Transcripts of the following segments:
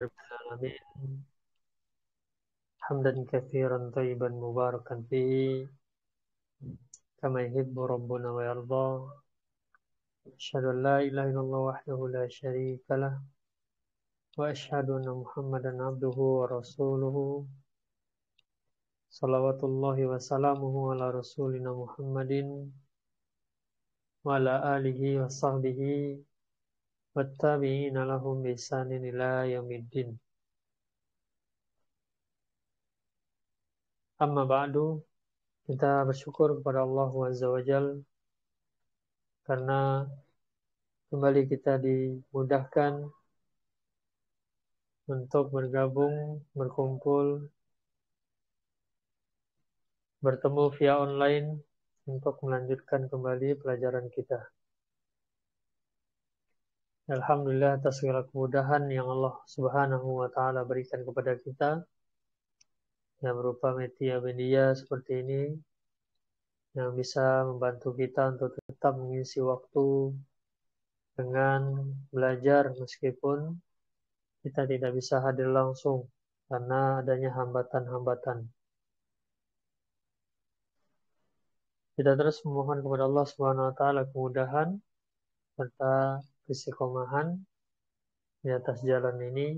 Alamin. Hamdan kathiran tayyiban mubarakan fihi. كما يحب ربنا ويرضى أشهد أن لا إله إلا الله وحده لا شريك له وأشهد أن محمدا عبده ورسوله صلوات الله وسلامه على رسولنا محمد وعلى آله وصحبه wattabi'ina lahum bisanin yang yaumiddin. Amma ba'du, kita bersyukur kepada Allah Azza wa Jal karena kembali kita dimudahkan untuk bergabung, berkumpul, bertemu via online untuk melanjutkan kembali pelajaran kita. Alhamdulillah atas segala kemudahan yang Allah Subhanahu wa taala berikan kepada kita yang berupa media-media seperti ini yang bisa membantu kita untuk tetap mengisi waktu dengan belajar meskipun kita tidak bisa hadir langsung karena adanya hambatan-hambatan. Kita terus memohon kepada Allah Subhanahu wa taala kemudahan serta istiqomahan di atas jalan ini,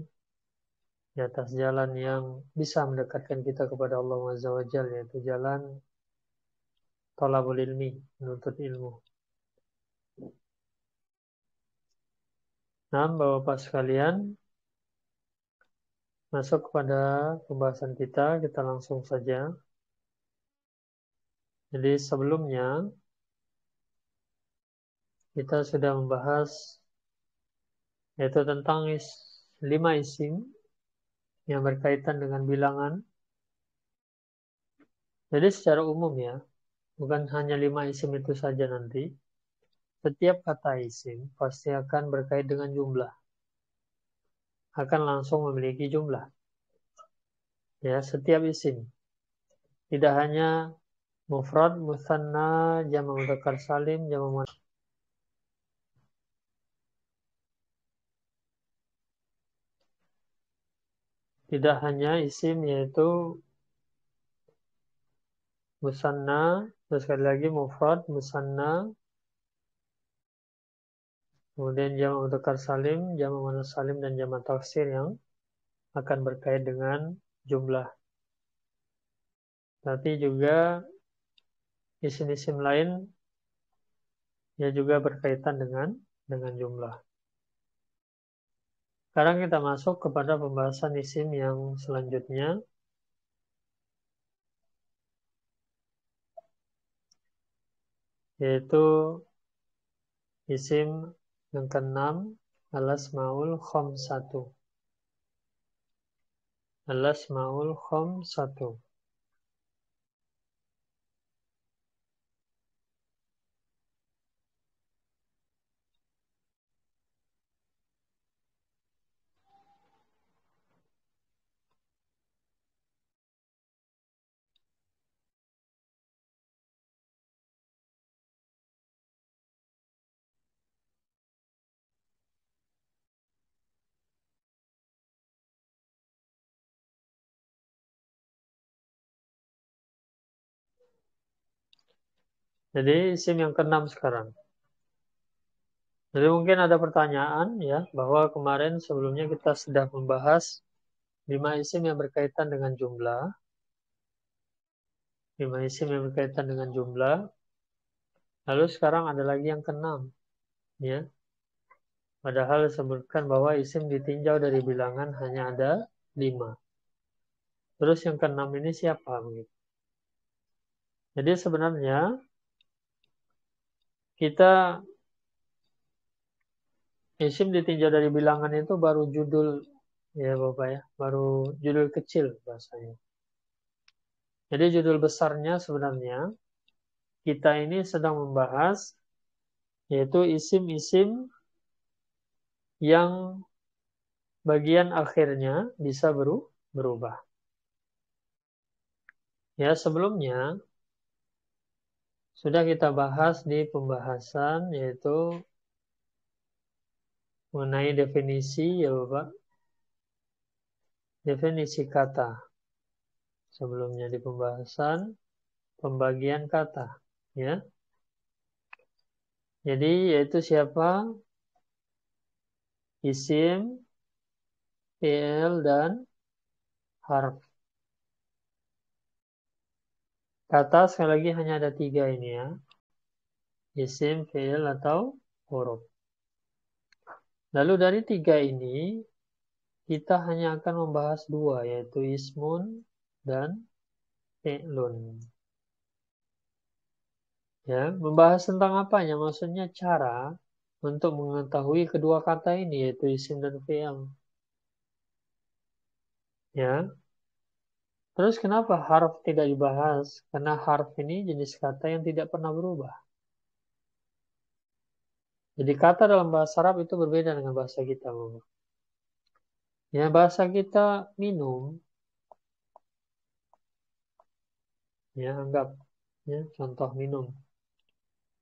di atas jalan yang bisa mendekatkan kita kepada Allah Azza wa Jal, yaitu jalan tolabul ilmi, menuntut ilmu. Nah, Bapak-Bapak sekalian, masuk kepada pembahasan kita, kita langsung saja. Jadi sebelumnya, kita sudah membahas yaitu tentang is, lima isim yang berkaitan dengan bilangan. Jadi secara umum ya, bukan hanya lima isim itu saja nanti. Setiap kata isim pasti akan berkait dengan jumlah. Akan langsung memiliki jumlah. Ya, setiap isim. Tidak hanya mufrad, musanna, jama mudzakkar salim, jama mudzakkar Tidak hanya isim yaitu musanna, terus sekali lagi mufrad, musanna, kemudian jam mutakar salim, jam manas salim dan jam tafsir yang akan berkait dengan jumlah. Tapi juga isim-isim lain ya juga berkaitan dengan dengan jumlah. Sekarang kita masuk kepada pembahasan isim yang selanjutnya. Yaitu isim yang keenam alas maul khom satu. Alas maul khom satu. Jadi SIM yang keenam sekarang. Jadi mungkin ada pertanyaan ya bahwa kemarin sebelumnya kita sudah membahas 5 isim yang berkaitan dengan jumlah. 5 isim yang berkaitan dengan jumlah. Lalu sekarang ada lagi yang keenam. Ya. Padahal disebutkan bahwa isim ditinjau dari bilangan hanya ada 5. Terus yang keenam ini siapa? Jadi sebenarnya kita isim ditinjau dari bilangan itu baru judul ya Bapak ya, baru judul kecil bahasanya. Jadi judul besarnya sebenarnya kita ini sedang membahas yaitu isim-isim yang bagian akhirnya bisa berubah. Ya, sebelumnya sudah kita bahas di pembahasan yaitu mengenai definisi ya Bapak. Definisi kata. Sebelumnya di pembahasan pembagian kata, ya. Jadi yaitu siapa? Isim, PL dan harf. Kata sekali lagi hanya ada tiga ini ya. Isim, fi'il, atau huruf. Lalu dari tiga ini, kita hanya akan membahas dua, yaitu ismun dan fi'lun. Ya, membahas tentang apanya? Maksudnya cara untuk mengetahui kedua kata ini, yaitu isim dan fi'il. Ya, Terus kenapa harf tidak dibahas? Karena harf ini jenis kata yang tidak pernah berubah. Jadi kata dalam bahasa Arab itu berbeda dengan bahasa kita. Ya, bahasa kita minum. Ya, anggap. Ya, contoh minum.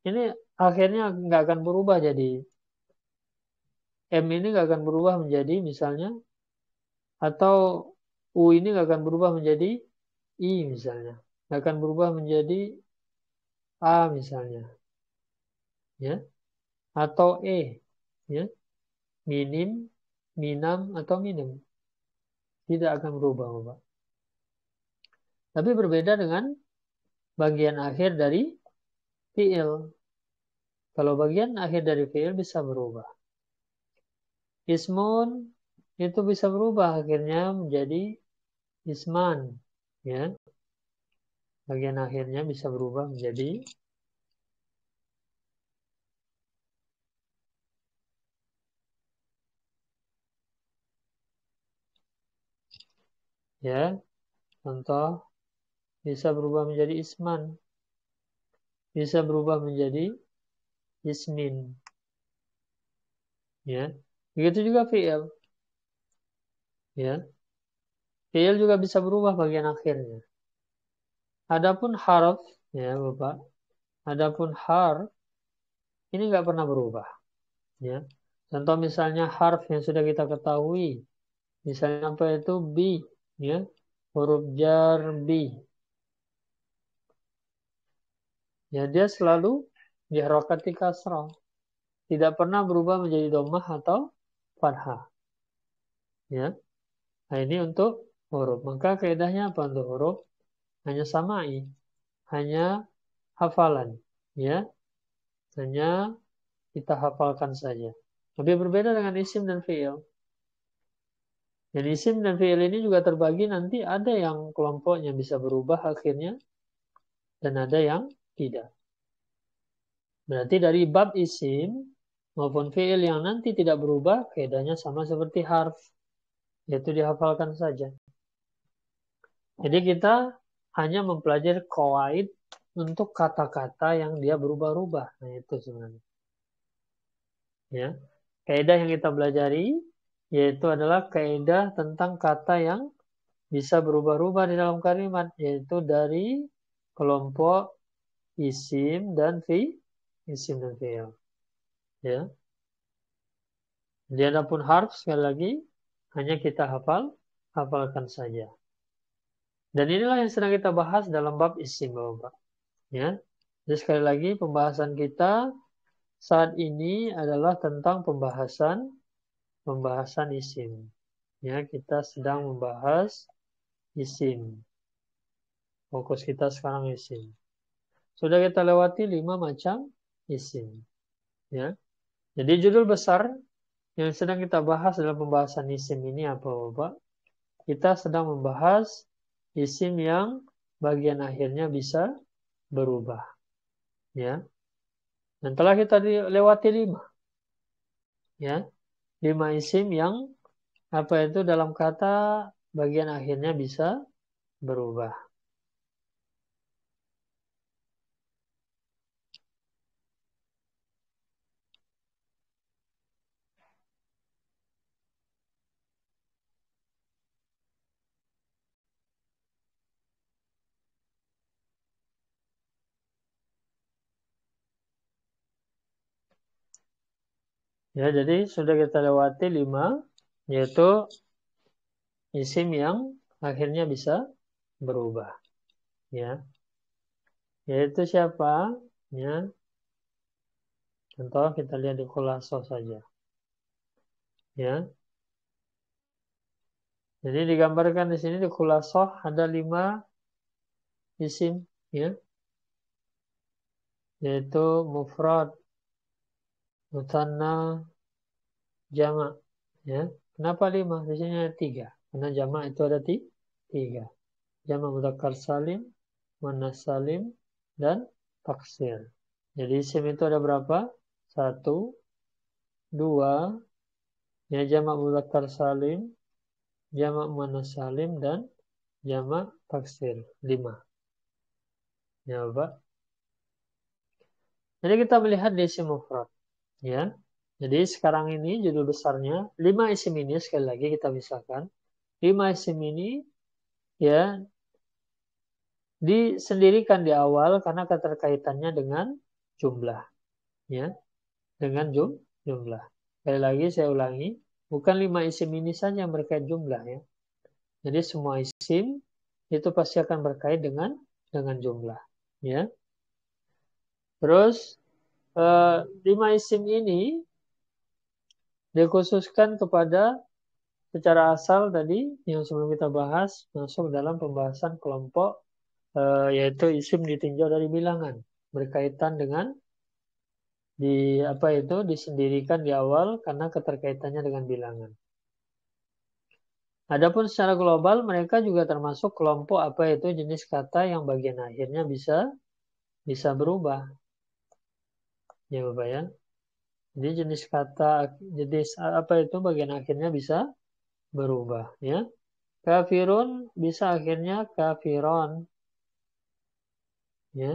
Ini akhirnya nggak akan berubah jadi M ini nggak akan berubah menjadi misalnya atau U ini nggak akan berubah menjadi I misalnya. Nggak akan berubah menjadi A misalnya. Ya. Atau E. Ya. Minim, minam, atau minim. Tidak akan berubah, Bapak. Tapi berbeda dengan bagian akhir dari fi'il. Kalau bagian akhir dari fi'il bisa berubah. Ismun itu bisa berubah akhirnya menjadi isman ya bagian akhirnya bisa berubah menjadi ya contoh bisa berubah menjadi isman bisa berubah menjadi ismin ya begitu juga fi'il ya Fiil juga bisa berubah bagian akhirnya. Adapun harf, ya Bapak, adapun har, ini nggak pernah berubah. Ya. Contoh misalnya harf yang sudah kita ketahui, misalnya apa itu bi, ya, huruf jar bi. Ya, dia selalu diharokati kasroh. Tidak pernah berubah menjadi domah atau fathah. Ya. Nah, ini untuk huruf. Maka kaidahnya apa untuk huruf? Hanya samai, hanya hafalan, ya. Hanya kita hafalkan saja. Tapi berbeda dengan isim dan fiil. Jadi isim dan fiil ini juga terbagi nanti ada yang kelompoknya bisa berubah akhirnya dan ada yang tidak. Berarti dari bab isim maupun fiil yang nanti tidak berubah, kaidahnya sama seperti harf, yaitu dihafalkan saja. Jadi kita hanya mempelajari kawaid untuk kata-kata yang dia berubah-ubah. Nah itu sebenarnya. Ya, kaidah yang kita pelajari yaitu adalah kaidah tentang kata yang bisa berubah-ubah di dalam kalimat yaitu dari kelompok isim dan fi isim dan fi'il. Ya. Jadi adapun harf sekali lagi hanya kita hafal hafalkan saja. Dan inilah yang sedang kita bahas dalam bab isim Bapak. Ya. Jadi sekali lagi pembahasan kita saat ini adalah tentang pembahasan pembahasan isim. Ya, kita sedang membahas isim. Fokus kita sekarang isim. Sudah kita lewati lima macam isim. Ya. Jadi judul besar yang sedang kita bahas dalam pembahasan isim ini apa Bapak? Kita sedang membahas isim yang bagian akhirnya bisa berubah. Ya. Dan telah kita lewati lima. Ya. Lima isim yang apa itu dalam kata bagian akhirnya bisa berubah. Ya, jadi sudah kita lewati lima, yaitu isim yang akhirnya bisa berubah. Ya, yaitu siapa? Ya, contoh kita lihat di kulasoh saja. Ya, jadi digambarkan di sini di kulasoh ada lima isim, ya, yaitu mufrad, Mutanna jama, Ya. Kenapa lima? Biasanya tiga. Karena jama itu ada tiga. Jamak mudakar salim, manas salim, dan taksir. Jadi isim itu ada berapa? Satu, dua, ya jamak mudakar salim, jamak manas salim, dan jama taksir. Lima. Ya, Bapak. Jadi kita melihat di isim mufrad. Ya. Jadi sekarang ini judul besarnya 5 isim ini sekali lagi kita misalkan 5 isim ini ya disendirikan di awal karena keterkaitannya dengan jumlah ya dengan jum, jumlah sekali lagi saya ulangi bukan 5 isim ini saja yang berkait jumlah ya jadi semua isim itu pasti akan berkait dengan dengan jumlah ya terus di eh, lima isim ini dikhususkan kepada secara asal tadi yang sebelum kita bahas masuk dalam pembahasan kelompok eh, yaitu isim ditinjau dari bilangan berkaitan dengan di apa itu disendirikan di awal karena keterkaitannya dengan bilangan. Adapun secara global mereka juga termasuk kelompok apa itu jenis kata yang bagian akhirnya bisa bisa berubah Ya Bapak ya. Jadi jenis kata jenis apa itu bagian akhirnya bisa berubah ya. Kafirun bisa akhirnya kafiron. Ya.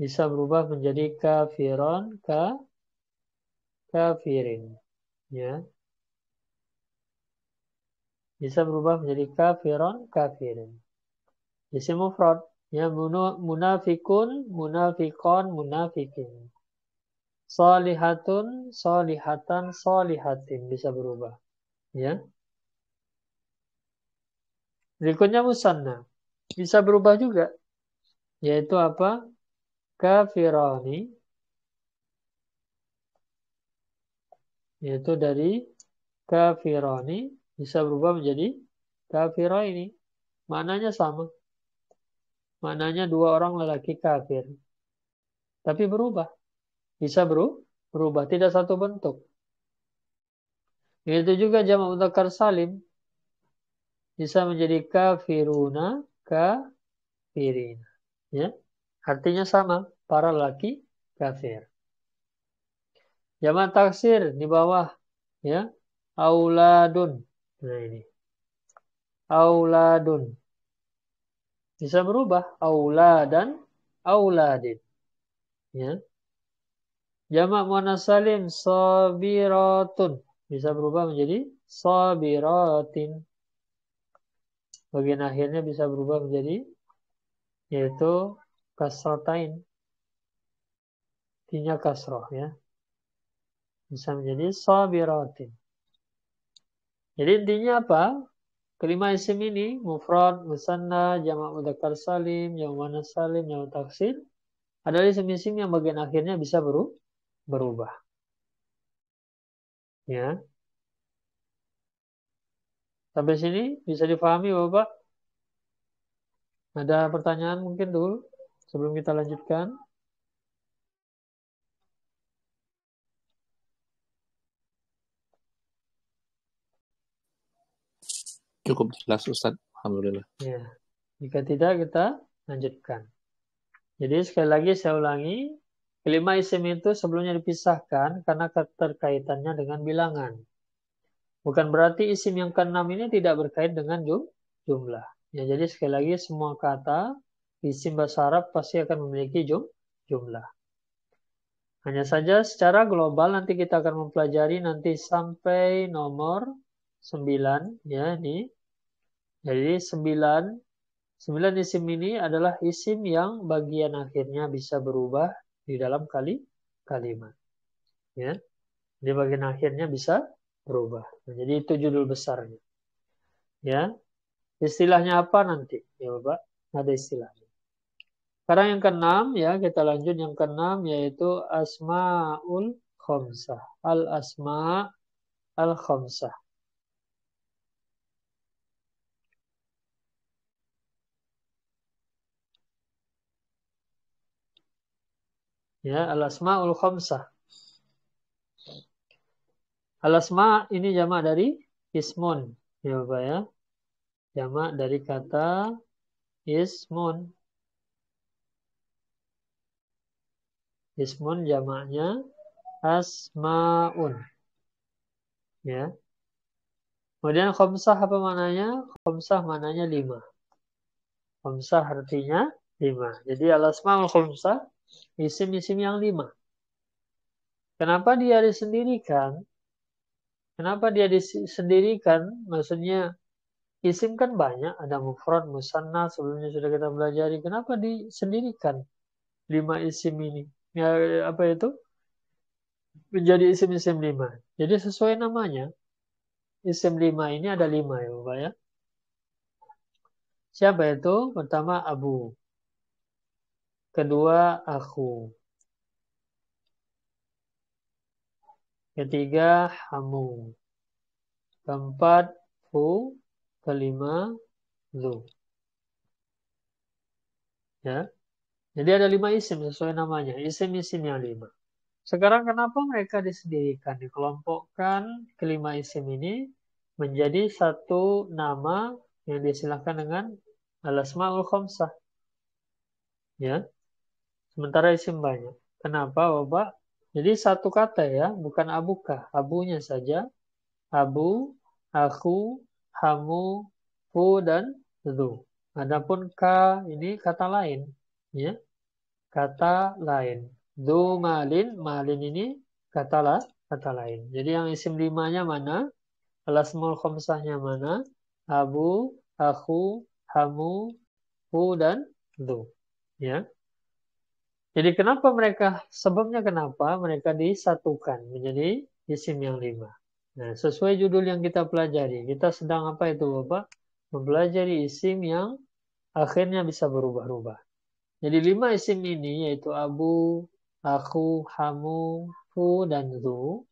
Bisa berubah menjadi kafiron ka kafirin. Ya. Bisa berubah menjadi kafiron kafirin. Isim mufrad Ya munafikun, munafikon, munafikin. Solihatun, solihatan, solihatin. Bisa berubah. Ya. Berikutnya musanna. Bisa berubah juga. Yaitu apa? Kafirani. Yaitu dari kafirani. Bisa berubah menjadi kafirani. ini. Maknanya sama. Maknanya dua orang lelaki kafir. Tapi berubah. Bisa berubah. Tidak satu bentuk. Itu juga jamak mudzakkar salim. Bisa menjadi kafiruna kafirina. Ya. Artinya sama. Para lelaki kafir. Jamak taksir di bawah. Ya. Auladun. Nah ini. Auladun bisa berubah aula dan auladin ya jamak muannas salim sabiratun bisa berubah menjadi sabiratin bagian akhirnya bisa berubah menjadi yaitu kasratain Tinya kasroh ya bisa menjadi sabiratin jadi intinya apa Kelima isim ini mufrad, musanna, jamak mudzakkar salim, jamak muannats salim, jamak taksil adalah isim-isim yang bagian akhirnya bisa berubah. Ya. Sampai sini bisa difahami, Bapak? Ada pertanyaan mungkin dulu sebelum kita lanjutkan? Cukup jelas Ustaz. Alhamdulillah. Ya. Jika tidak kita lanjutkan. Jadi sekali lagi saya ulangi, kelima isim itu sebelumnya dipisahkan karena keterkaitannya dengan bilangan. Bukan berarti isim yang keenam ini tidak berkait dengan jumlah. Ya, jadi sekali lagi semua kata isim bahasa Arab pasti akan memiliki jumlah. Hanya saja secara global nanti kita akan mempelajari nanti sampai nomor 9 ya ini jadi sembilan, sembilan isim ini adalah isim yang bagian akhirnya bisa berubah di dalam kali kalimat. Ya, di bagian akhirnya bisa berubah. Nah, jadi itu judul besarnya. Ya, istilahnya apa nanti, ya Bapak? Ada istilahnya. Sekarang yang keenam ya kita lanjut yang keenam yaitu asmaul khamsah. al asma al khamsah. Ya, al-asma'ul khamsah. al ini jamak dari ismun, ya Bapak ya. Jamak dari kata ismun. Ismun jamaknya asmaun. Ya. Kemudian khomsah apa maknanya? Khomsah maknanya lima. Khomsah artinya lima. Jadi alasma asmaul khomsah isim-isim yang lima. Kenapa dia disendirikan? Kenapa dia disendirikan? Maksudnya isim kan banyak, ada mufrad, musanna, sebelumnya sudah kita belajar. Kenapa disendirikan lima isim ini? Ya, apa itu? Menjadi isim-isim lima. Jadi sesuai namanya, isim lima ini ada lima ya Bapak ya. Siapa itu? Pertama Abu. Kedua, aku. Ketiga, hamu. Keempat, fu. Kelima, lu. Ya. Jadi ada lima isim sesuai namanya. Isim-isim yang lima. Sekarang kenapa mereka disendirikan, dikelompokkan kelima isim ini menjadi satu nama yang disilahkan dengan al-asma'ul khomsah. Ya. Sementara isim banyak. Kenapa bapak? Jadi satu kata ya, bukan abuka. Abunya saja. Abu, aku, hamu, fu, dan zu. Adapun ka ini kata lain. ya Kata lain. Du malin, malin ini kata lah, kata lain. Jadi yang isim limanya mana? Alasmul khomsahnya mana? Abu, aku, hamu, fu, dan zu. Ya. Jadi kenapa mereka, sebabnya kenapa mereka disatukan menjadi isim yang lima. Nah, sesuai judul yang kita pelajari, kita sedang apa itu Bapak? Mempelajari isim yang akhirnya bisa berubah-ubah. Jadi lima isim ini yaitu abu, aku, hamu, hu, dan zu.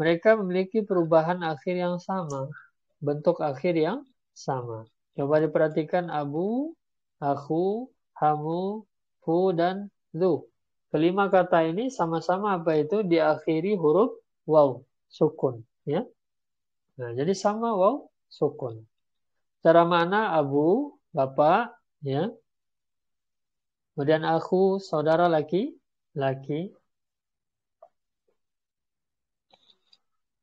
Mereka memiliki perubahan akhir yang sama. Bentuk akhir yang sama. Coba diperhatikan abu, aku, hamu, hu, dan zu. Kelima kata ini sama-sama apa itu diakhiri huruf waw sukun ya. Nah, jadi sama waw sukun. Cara mana abu, bapak ya. Kemudian aku, saudara laki, laki.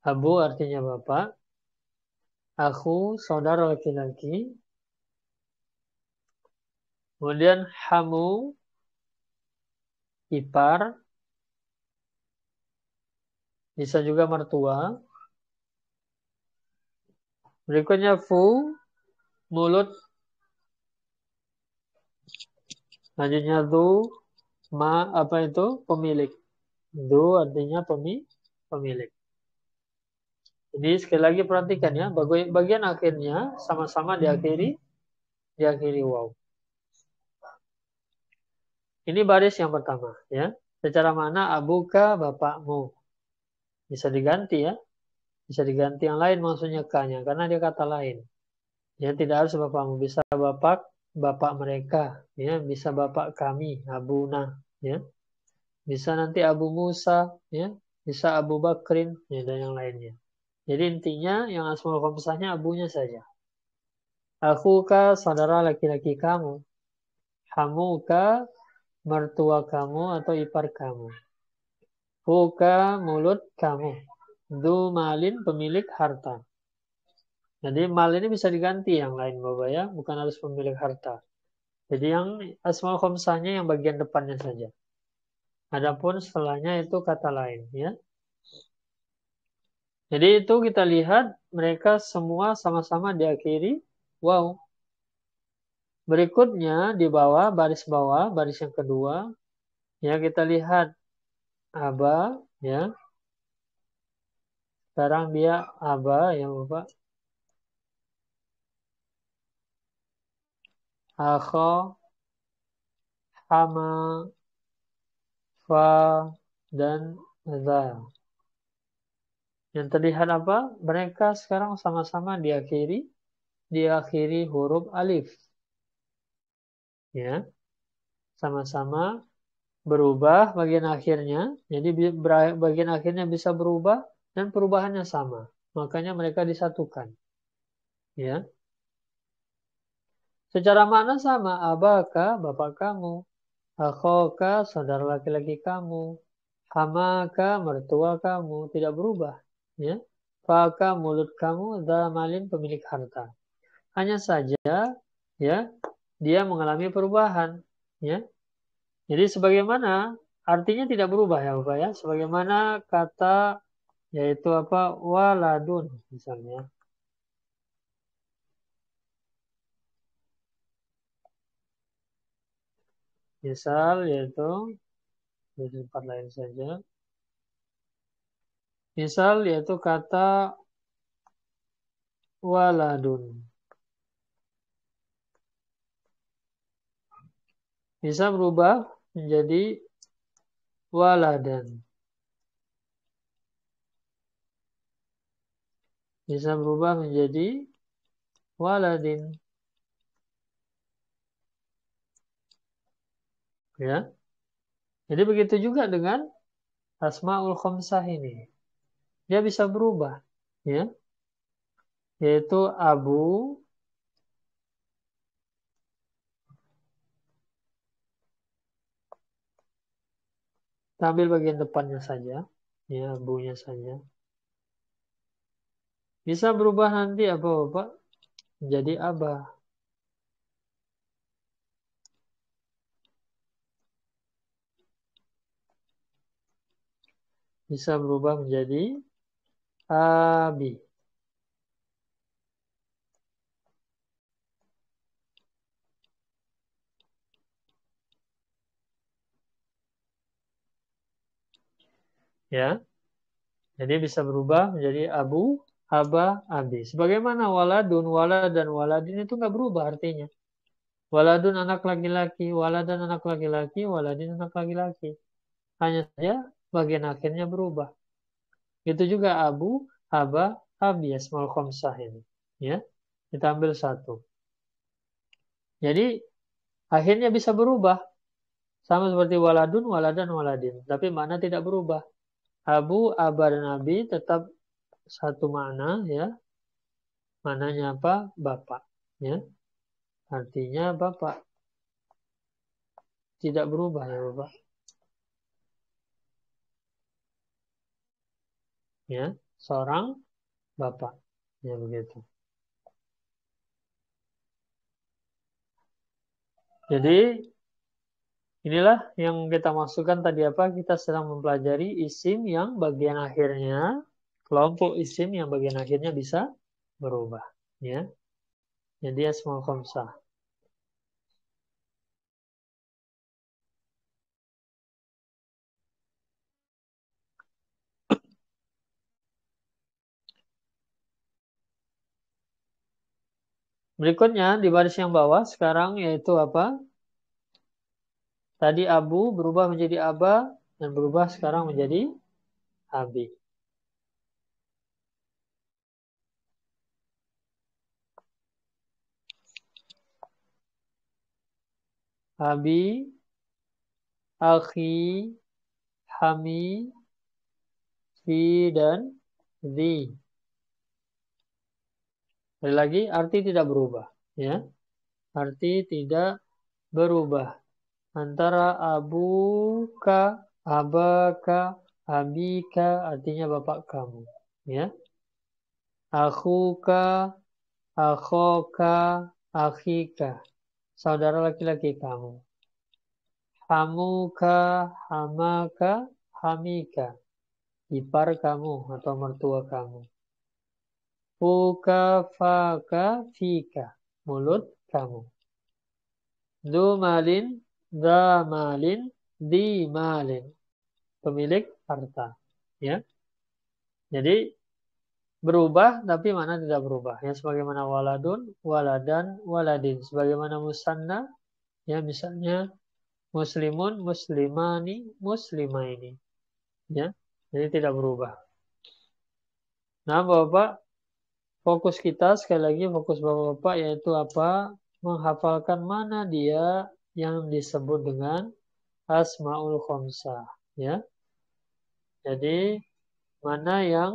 Abu artinya bapak. Aku, saudara laki-laki. Kemudian hamu, ipar, bisa juga mertua. Berikutnya fu, mulut. Lanjutnya du, ma apa itu pemilik. Du artinya pemi, pemilik. Jadi sekali lagi perhatikan ya, bagian akhirnya sama-sama diakhiri diakhiri wow. Ini baris yang pertama, ya. Secara mana abuka bapakmu. Bisa diganti ya. Bisa diganti yang lain maksudnya kanya, karena dia kata lain. Ya tidak harus bapakmu, bisa bapak bapak mereka, ya, bisa bapak kami, abuna, ya. Bisa nanti Abu Musa, ya, bisa Abu Bakrin, ya, dan yang lainnya. Jadi intinya yang asmaul khamsahnya abunya saja. Akuka saudara laki-laki kamu. Hamuka mertua kamu atau ipar kamu. Buka mulut kamu. Du malin pemilik harta. Jadi mal ini bisa diganti yang lain Bapak ya, bukan harus pemilik harta. Jadi yang asmal khomsahnya yang bagian depannya saja. Adapun setelahnya itu kata lain ya. Jadi itu kita lihat mereka semua sama-sama diakhiri wow Berikutnya di bawah baris bawah baris yang kedua ya kita lihat aba ya. Sekarang dia aba ya Bapak. Akho hama fa dan za. Yang terlihat apa? Mereka sekarang sama-sama diakhiri diakhiri huruf alif ya sama-sama berubah bagian akhirnya jadi bagian akhirnya bisa berubah dan perubahannya sama makanya mereka disatukan ya secara makna sama abaka bapak kamu akhoka saudara laki-laki kamu hamaka mertua kamu tidak berubah ya faka mulut kamu dalam malin pemilik harta hanya saja ya dia mengalami perubahan ya jadi sebagaimana artinya tidak berubah ya Bapak ya sebagaimana kata yaitu apa waladun misalnya misal yaitu di tempat lain saja misal yaitu kata waladun bisa berubah menjadi waladan. Bisa berubah menjadi waladin. Ya. Jadi begitu juga dengan asmaul khamsah ini. Dia bisa berubah, ya. Yaitu Abu Kita ambil bagian depannya saja, ya bunya saja. Bisa berubah nanti apa Bapak? Jadi apa? Bisa berubah menjadi abi. ya. Jadi bisa berubah menjadi abu, aba, abi. Sebagaimana waladun, walad dan waladin itu nggak berubah artinya. Waladun anak laki-laki, dan anak laki-laki, waladin anak laki-laki. Hanya saja bagian akhirnya berubah. Itu juga abu, aba, abi, asmal khomsah ini. Ya, kita ambil satu. Jadi akhirnya bisa berubah. Sama seperti waladun, waladan, waladin. Tapi mana tidak berubah. Abu, Abar Nabi tetap satu mana ya. Mananya apa? Bapak. Ya. Artinya Bapak. Tidak berubah ya Bapak. Ya, seorang Bapak. Ya begitu. Jadi Inilah yang kita masukkan tadi apa? Kita sedang mempelajari isim yang bagian akhirnya, kelompok isim yang bagian akhirnya bisa berubah. ya. Jadi asmaul khamsa. Berikutnya di baris yang bawah sekarang yaitu apa? Tadi Abu berubah menjadi Aba dan berubah sekarang menjadi Abi. Abi, Akhi, Hami, Fi, dan Zi. lagi, arti tidak berubah. ya Arti tidak berubah antara abuka, abaka, abika artinya bapak kamu, ya. Akuka, akhoka, akhika, saudara laki-laki kamu. Hamuka, hamaka, hamika, ipar kamu atau mertua kamu. Fuka, faka, fika, mulut kamu. Dumalin, the malin di malin pemilik harta ya jadi berubah tapi mana tidak berubah ya sebagaimana waladun waladan waladin sebagaimana musanna ya misalnya muslimun muslimani ini ya jadi tidak berubah nah bapak fokus kita sekali lagi fokus bapak-bapak yaitu apa menghafalkan mana dia yang disebut dengan asmaul khomsah ya. Jadi mana yang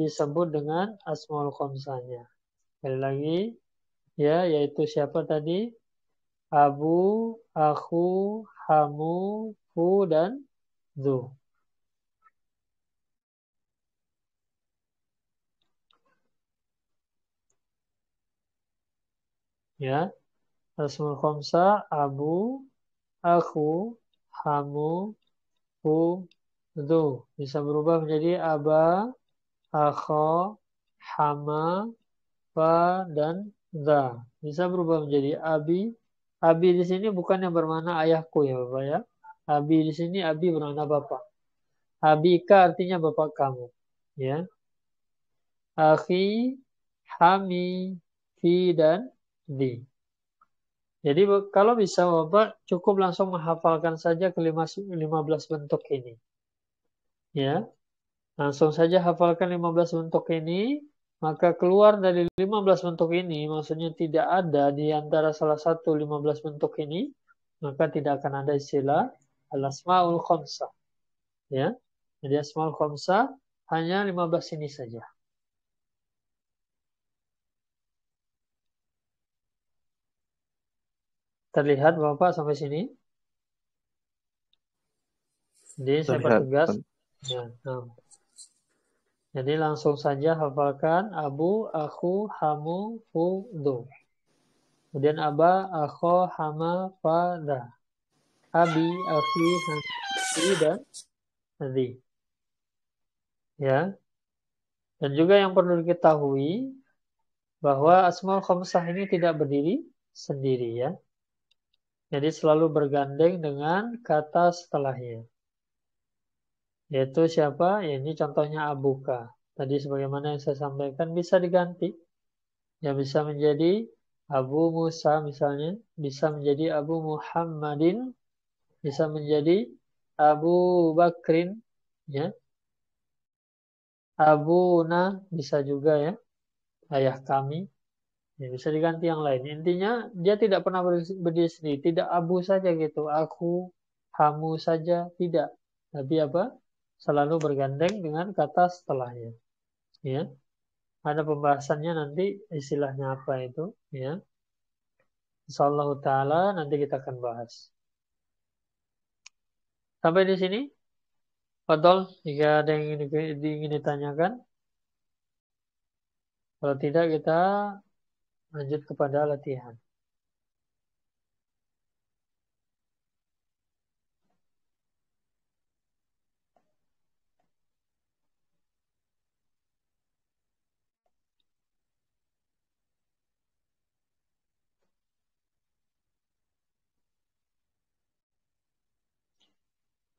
disebut dengan asmaul khomsahnya. Sekali lagi ya yaitu siapa tadi? Abu, aku, hamu, Fu dan zu. Ya, Asmul Khomsa, Abu, Aku, Hamu, Hu, Du. Bisa berubah menjadi Aba, Akho, Hama, Fa, dan Da. Bisa berubah menjadi Abi. Abi di sini bukan yang bermakna ayahku ya Bapak ya. Abi di sini Abi bermakna Bapak. Abika artinya Bapak kamu. Ya. Akhi, Hami, Fi, dan Di. Jadi kalau bisa bapak cukup langsung menghafalkan saja ke 15 bentuk ini. Ya, langsung saja hafalkan 15 bentuk ini, maka keluar dari 15 bentuk ini, maksudnya tidak ada di antara salah satu 15 bentuk ini, maka tidak akan ada istilah al-asma'ul khamsah. Ya, jadi asmaul khamsah hanya 15 ini saja. Terlihat Bapak sampai sini? Jadi saya bertugas. Ya, nah. Jadi langsung saja hafalkan abu, aku, hamu, fu, du. Kemudian aba, aku hama, fa, Abi, afi, hansi, dan hadi. Ya. Dan juga yang perlu diketahui bahwa asmaul khamsah ini tidak berdiri sendiri ya. Jadi selalu bergandeng dengan kata setelahnya. Yaitu siapa? Ya, ini contohnya abuka. Tadi sebagaimana yang saya sampaikan bisa diganti. Ya bisa menjadi Abu Musa misalnya, bisa menjadi Abu Muhammadin, bisa menjadi Abu Bakrin, ya. Abu Una bisa juga ya, ayah kami, ya bisa diganti yang lain intinya dia tidak pernah berdiri sendiri tidak abu saja gitu aku kamu saja tidak tapi apa selalu bergandeng dengan kata setelahnya ya ada pembahasannya nanti istilahnya apa itu ya insyaallah taala nanti kita akan bahas sampai di sini Fadol jika ada yang ingin ditanyakan kalau tidak kita Lanjut kepada latihan.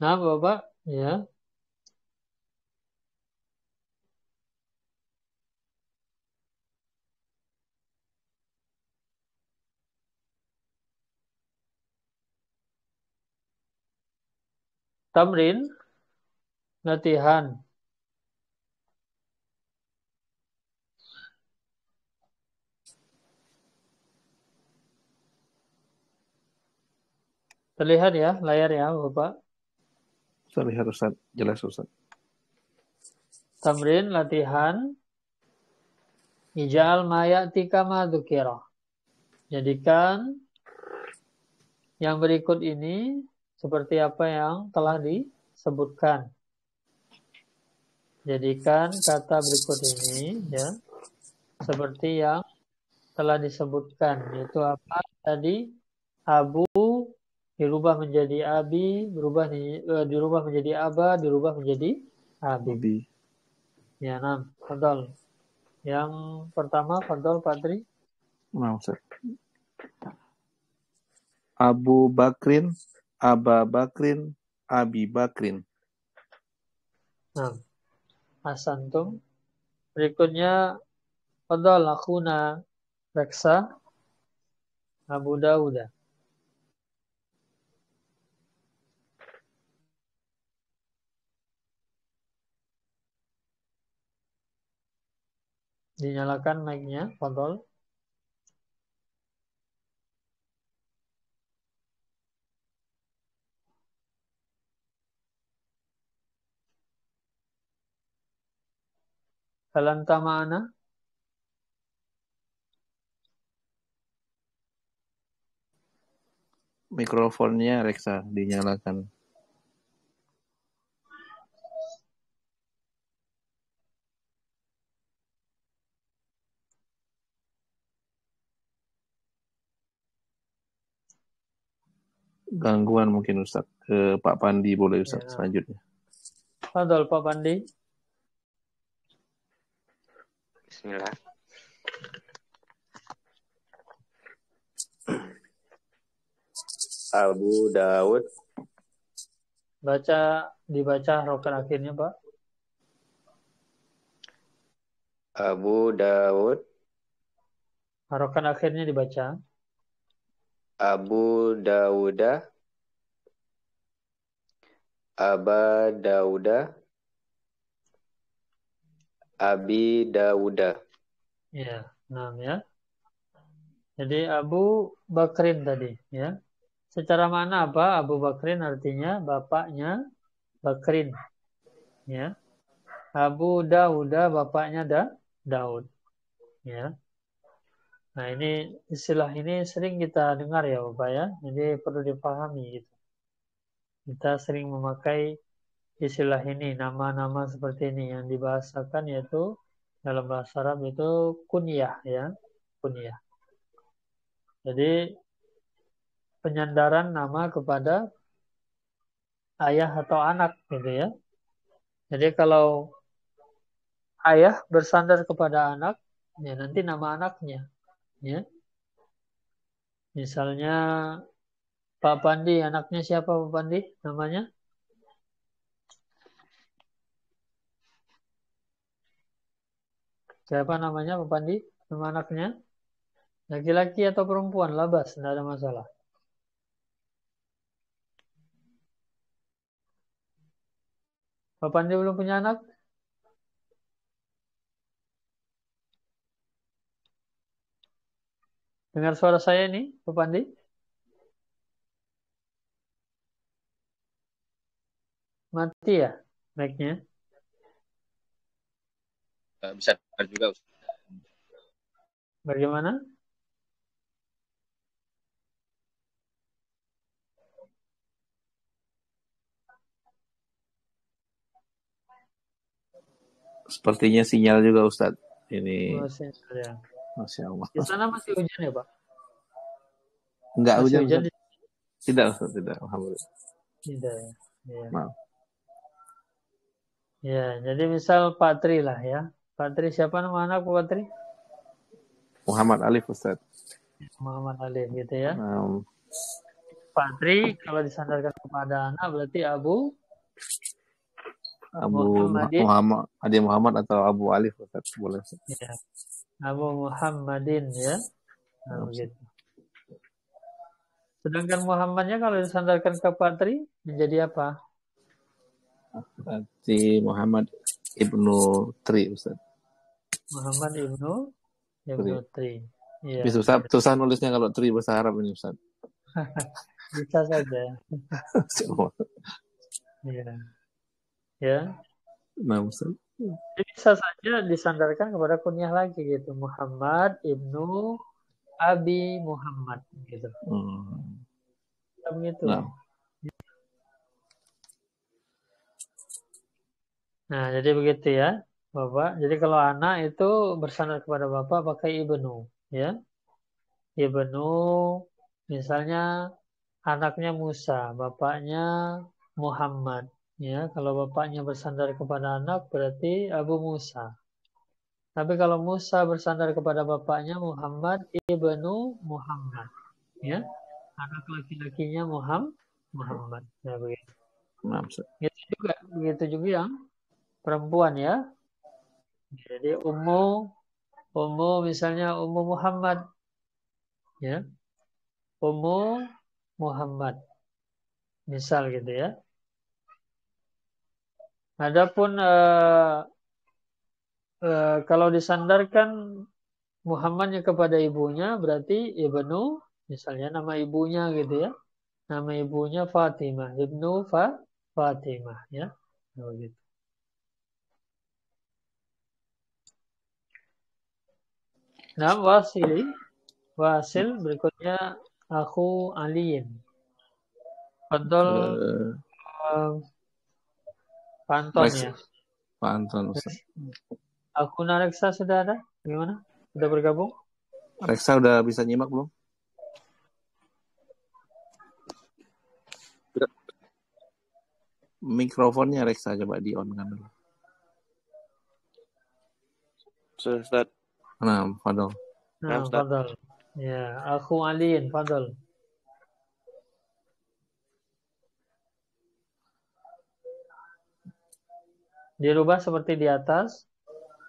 Nah, Bapak, ya. Tamrin latihan. Terlihat ya layar ya, Bapak? Terlihat Ustaz, jelas Ustaz. Tamrin latihan Ija'al mayatika madukira. Jadikan yang berikut ini seperti apa yang telah disebutkan. Jadikan kata berikut ini ya seperti yang telah disebutkan yaitu apa tadi abu dirubah menjadi abi, berubah e, dirubah menjadi aba, dirubah menjadi abi. abi. Ya, nah, Fadol. Yang pertama Fadol Patri. Nah, Abu Bakrin Aba Bakrin Abi Bakrin. Nah, asantum. Berikutnya Fadal Lakuna Reksa Abu Dawuda. Dinyalakan mic-nya, Fadol. هل mana? Mikrofonnya Reksa dinyalakan. Gangguan mungkin Ustaz. Ke Pak Pandi boleh Ustaz ya. selanjutnya. Fadol Pak Pandi. Bismillah. Abu Dawud. Baca dibaca rokan akhirnya, Pak. Abu Dawud. Harokan akhirnya dibaca. Abu Dawuda. Aba Dauda. Abi Dawuda. Ya, enam ya. Jadi Abu Bakrin tadi ya. Secara mana apa Abu Bakrin artinya bapaknya Bakrin ya. Abu Dawuda bapaknya da Daud ya. Nah ini istilah ini sering kita dengar ya Bapak ya. Jadi perlu dipahami gitu. Kita sering memakai istilah ini, nama-nama seperti ini yang dibahasakan yaitu dalam bahasa Arab itu kunyah ya, kunyah. Jadi penyandaran nama kepada ayah atau anak gitu ya. Jadi kalau ayah bersandar kepada anak, ya nanti nama anaknya ya. Misalnya Pak Pandi, anaknya siapa Pak Pandi namanya? Siapa namanya Pak Pandi? Nama anaknya? Laki-laki atau perempuan? Labas, tidak ada masalah. Pak belum punya anak? Dengar suara saya ini, Pak Pandi? Mati ya mic-nya? Eh, bisa dengar juga Bagaimana? Sepertinya sinyal juga Ustadz. Ini. Masih oh, ya. Masya Allah. Di sana masih hujan ya Pak? Enggak masih hujan. hujan di... Tidak Ustaz, tidak. Alhamdulillah. Tidak ya. ya. Maaf. Ya, jadi misal patri lah ya. Patri siapa nama anak Patri? Muhammad Alif Ustaz. Muhammad Alif gitu ya. Um, Patri kalau disandarkan kepada anak berarti Abu Abu Muhammad, Adi Muhammad atau Abu Alif Ustaz boleh. Ya. Abu Muhammadin ya. Nah, begitu. Sedangkan Muhammadnya kalau disandarkan ke Patri menjadi apa? Berarti Muhammad Ibnu Tri Ustaz. Muhammad Ibnu Ibnu Tri. Tri. Ya. Susah, susah nulisnya kalau Tri bahasa Arab ini Ustaz. Bisa saja. ya. Ya. Nah, Ustaz. bisa saja disandarkan kepada kunyah lagi gitu Muhammad ibnu Abi Muhammad gitu. Hmm. Begitu. Nah. Nah, jadi begitu ya, Bapak. Jadi kalau anak itu bersandar kepada Bapak pakai ibnu, ya. Ibnu, misalnya anaknya Musa, bapaknya Muhammad, ya. Kalau bapaknya bersandar kepada anak berarti Abu Musa. Tapi kalau Musa bersandar kepada bapaknya Muhammad, ibnu Muhammad, ya. Anak laki-lakinya Muhammad, Muhammad, ya begitu. Maksud. Gitu juga, begitu juga yang perempuan ya. Jadi Ummu, Ummu misalnya Ummu Muhammad. Ya. Ummu Muhammad. Misal gitu ya. Adapun uh, uh, kalau disandarkan Muhammadnya kepada ibunya berarti Ibnu misalnya nama ibunya gitu ya. Nama ibunya Fatimah, Ibnu Fa Fatimah ya. Begitu. Oh, Nah, wasil. Wasil berikutnya aku Alien. Eh, Pantol, uh, uh, Panton ya. Pantol. Aku Reksa sudah ada? Gimana? Sudah bergabung? Reksa udah bisa nyimak belum? Mikrofonnya Reksa coba di on kan dulu. Sudah, Ustaz nah تفضل nah تفضل ya aku alin تفضل dirubah seperti di atas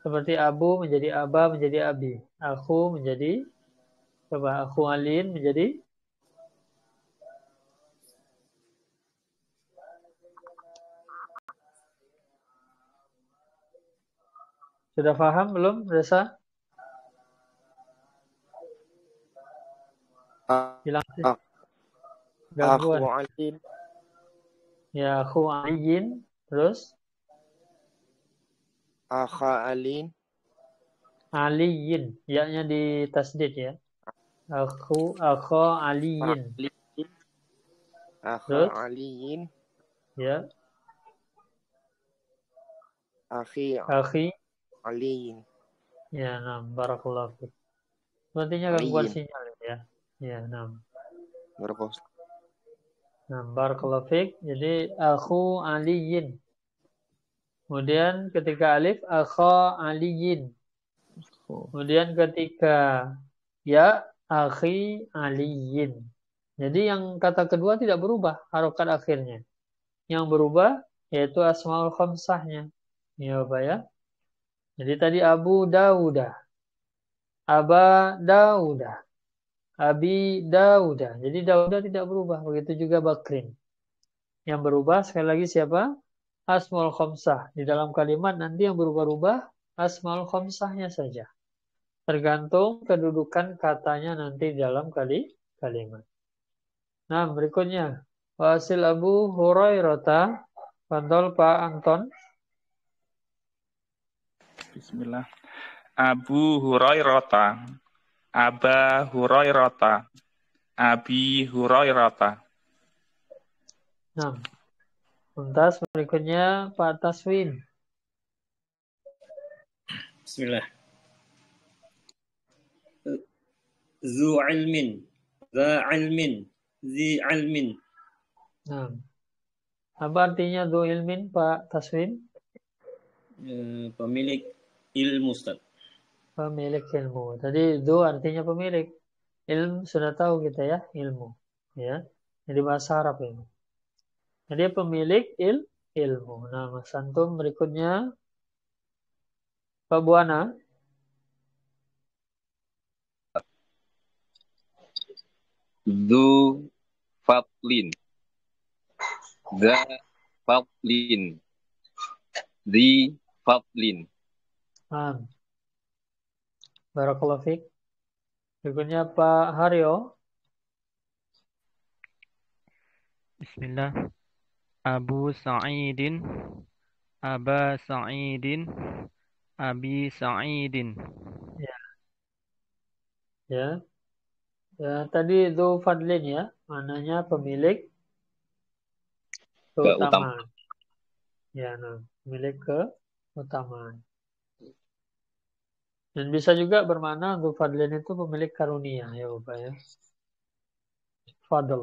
seperti abu menjadi aba menjadi abi aku menjadi coba aku alin menjadi sudah paham belum Reza Hilang sih. Gangguan. Ya, aku Ayin. Terus? Akha Alin. Aliyin. Yaknya di tasdid ya. Aku aku Aliyin. terus Aliyin. Ya. Akhi. Akhi. Aliyin. Ya, nah, barakulah. berarti gangguan sinyal ya? Ya, enam. Berapa? Enam. Barakulafik. Jadi akhu aliyin. Kemudian ketika alif akha aliyin. Kemudian ketika ya akhi aliyin. Jadi yang kata kedua tidak berubah harokat akhirnya. Yang berubah yaitu asmaul khamsahnya. Ya Pak ya. Jadi tadi Abu Daudah. Aba Daudah. Abi Dauda. Jadi Dauda tidak berubah. Begitu juga Bakrin. Yang berubah sekali lagi siapa? Asmal Khomsah. Di dalam kalimat nanti yang berubah-ubah Asmal Khomsahnya saja. Tergantung kedudukan katanya nanti dalam kali kalimat. Nah, berikutnya. Wasil Abu Rota, Pantol Pak Anton. Bismillah. Abu Hurairah Aba Hurairata. Abi huroi Hurairata. Nah, tuntas berikutnya Pak Taswin. Bismillah. Zu ilmin, za ilmin, zi ilmin. Nah, apa artinya zu ilmin Pak Taswin? Eh, pemilik ilmu Ustaz pemilik ilmu. Tadi do artinya pemilik. Ilmu sudah tahu kita ya, ilmu. Ya, jadi bahasa Arab ini. Jadi pemilik il ilmu. Nah, Mas Antum berikutnya Pak Buana. Du Fatlin. Da Fatlin. Di Fatlin. Ah, Barakallahu fiik. Berikutnya Pak Haryo. Bismillah. Abu Sa'idin, Aba Sa'idin, Abi Sa'idin. Ya. Ya. Ya, tadi itu fadlin ya, mananya pemilik keutamaan. Ya, nah, pemilik keutamaan. Dan bisa juga bermana untuk Fadlin itu pemilik karunia ya Bapak ya. Fadl.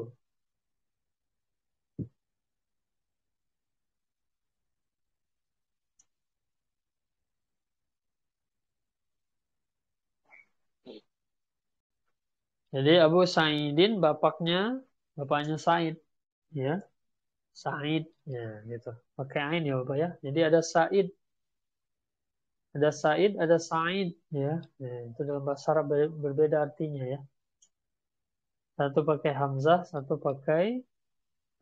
Jadi Abu Sa'idin bapaknya, bapaknya Sa'id ya. Sa'id ya gitu. Pakai ain ya Bapak ya. Jadi ada Sa'id ada Said, ada Said, ya. ya itu dalam bahasa Arab berbeda artinya ya. Satu pakai Hamzah, satu pakai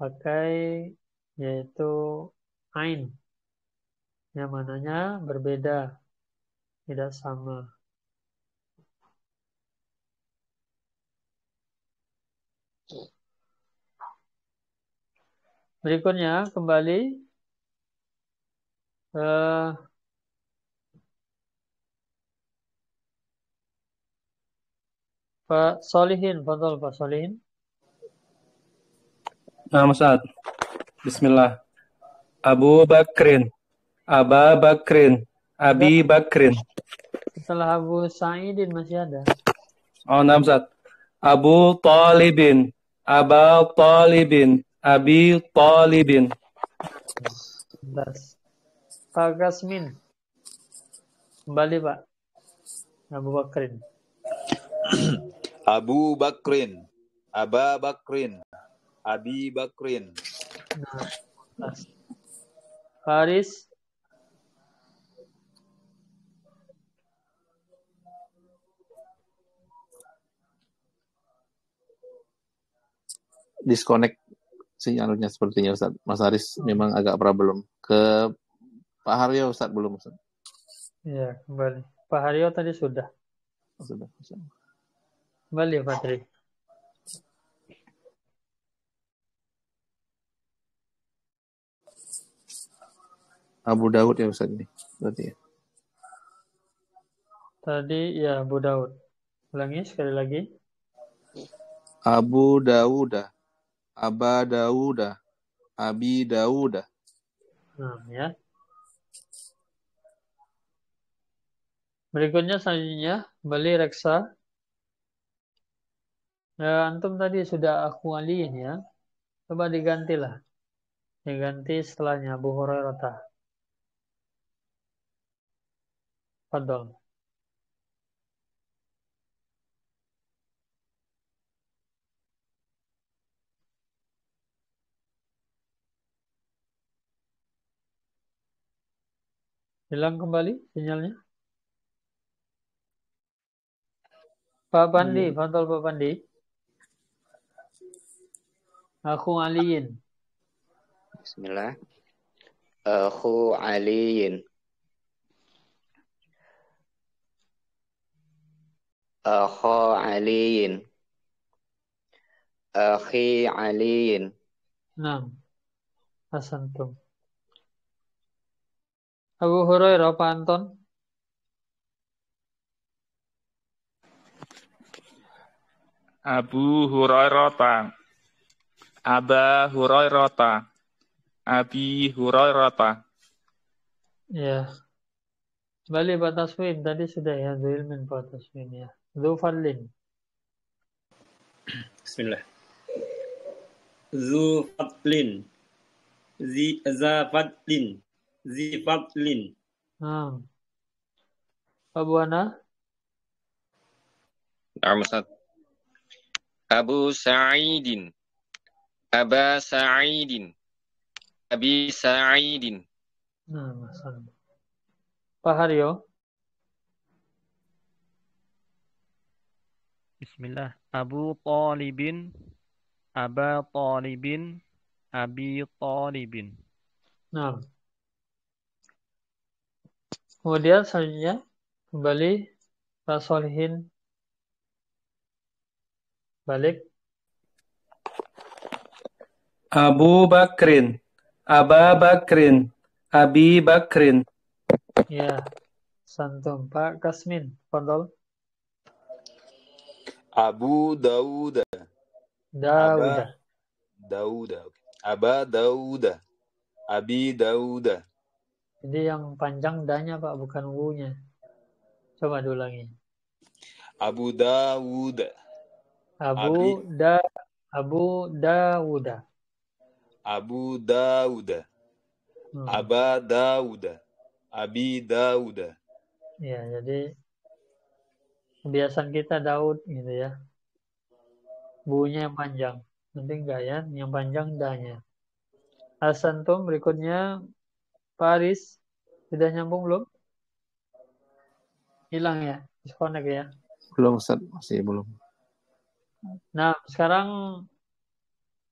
pakai yaitu Ain. Yang mananya berbeda, tidak sama. Berikutnya kembali uh, Pak Solihin, fadol Pak Solihin. nama saat Bismillah. Abu Bakrin. Aba Bakrin. Abi Bakrin. Setelah Abu Sa'idin masih ada. Oh, nama saat Abu Talibin. Aba Talibin. Abi Talibin. Bas. Pak Gasmin. Kembali Pak. Abu Bakrin. Abu Bakrin, Aba Bakrin, Abi Bakrin. Haris, Faris. Disconnect sinyalnya sepertinya Ustaz. Mas Haris memang agak problem. Ke Pak Haryo Ustaz belum Ustaz. Iya, kembali. Pak Haryo tadi sudah. Sudah, Ustaz. Vale, ya, patri Abu Daud ya Ustaz ini. Berarti ya. Tadi ya Abu Daud. Ulangi sekali lagi. Abu Daud. Aba Daud. Abi Daud. Nah, ya. Berikutnya selanjutnya Bali Reksa Ya, antum tadi sudah aku alihin ya. Coba digantilah. Diganti setelahnya Abu Hurairah. Fadol. Hilang kembali sinyalnya. Pak Pandi, hmm. Pak Pandi. Aku Aliin. Bismillah. Aku Aliin. Aku Aliin. Akhi Aliin. Naam. Hasantum. Abu Hurairah Pak Abu Hurairah Tang. Aba Hurairata. Abi Hurairata. Ya. Balik buat taswin. Tadi sudah ya. Zulmin buat taswin ya. Zulfalin. Bismillah. Zulfalin, Zi Zafadlin. Zifadlin. Hmm. Abu Ana? Abu Sa'idin. Aba Sa'idin. Abi Sa'idin. Nah, masalah. Pak Haryo. Bismillah. Abu Talibin. Aba Talibin. Abi Talibin. Nah. Kemudian selanjutnya kembali Pak balik Abu Bakrin, Aba Bakrin, Abi Bakrin. Ya, santum Pak Kasmin, Fadol. Abu Dauda. Dauda. Dauda. Aba Dauda. Abi Dauda. Jadi yang panjang danya Pak, bukan wunya. Coba diulangi. Abu Dauda. Abu Abi. da Abu Dauda. Abu Dauda, hmm. Aba Dauda, Abi Dauda. Ya, jadi kebiasaan kita Daud gitu ya. Bunya yang panjang. Nanti enggak ya, yang panjang danya. Asantum berikutnya Paris sudah nyambung belum? Hilang ya, disconnect ya. Belum Ustaz, masih belum. Nah, sekarang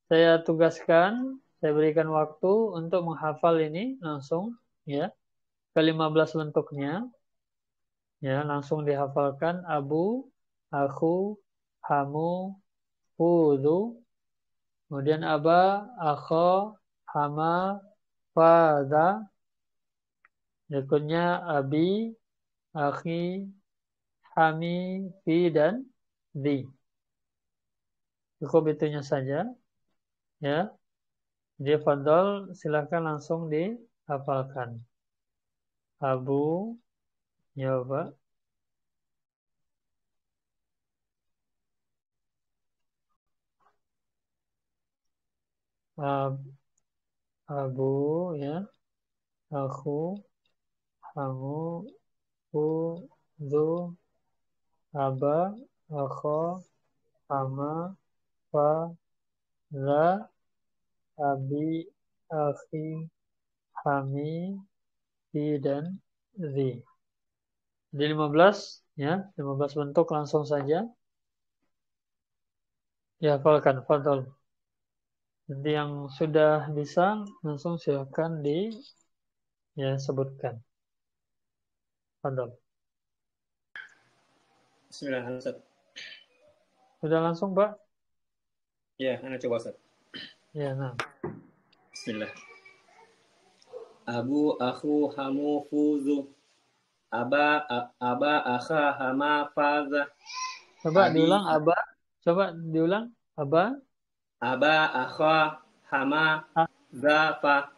saya tugaskan saya berikan waktu untuk menghafal ini langsung ya. Ke-15 bentuknya. Ya, langsung dihafalkan abu, aku, hamu, hudu, kemudian aba, akho, hama, fada, berikutnya abi, akhi, hami, fi, dan di. Cukup itunya saja. Ya. Jadi silahkan langsung dihafalkan. Abu, nyoba. Ab, abu, ya. Aku, kamu, ku, du, aba, aku, ama, fa, za, Abi, Akhi, Hami, Hi, dan Zi. di 15, ya, 15 bentuk langsung saja. Ya, falkan, fadol. Nanti yang sudah bisa, langsung silakan di, ya, sebutkan. Fadol. Sudah langsung, Pak? Ya, Anda coba, Ustaz. Ya, nah. Bismillah. Abu Aku hamu fuzu. Aba aba akha hama faza. Coba Abi, diulang aba. Coba diulang aba. Aba akha hama zafa.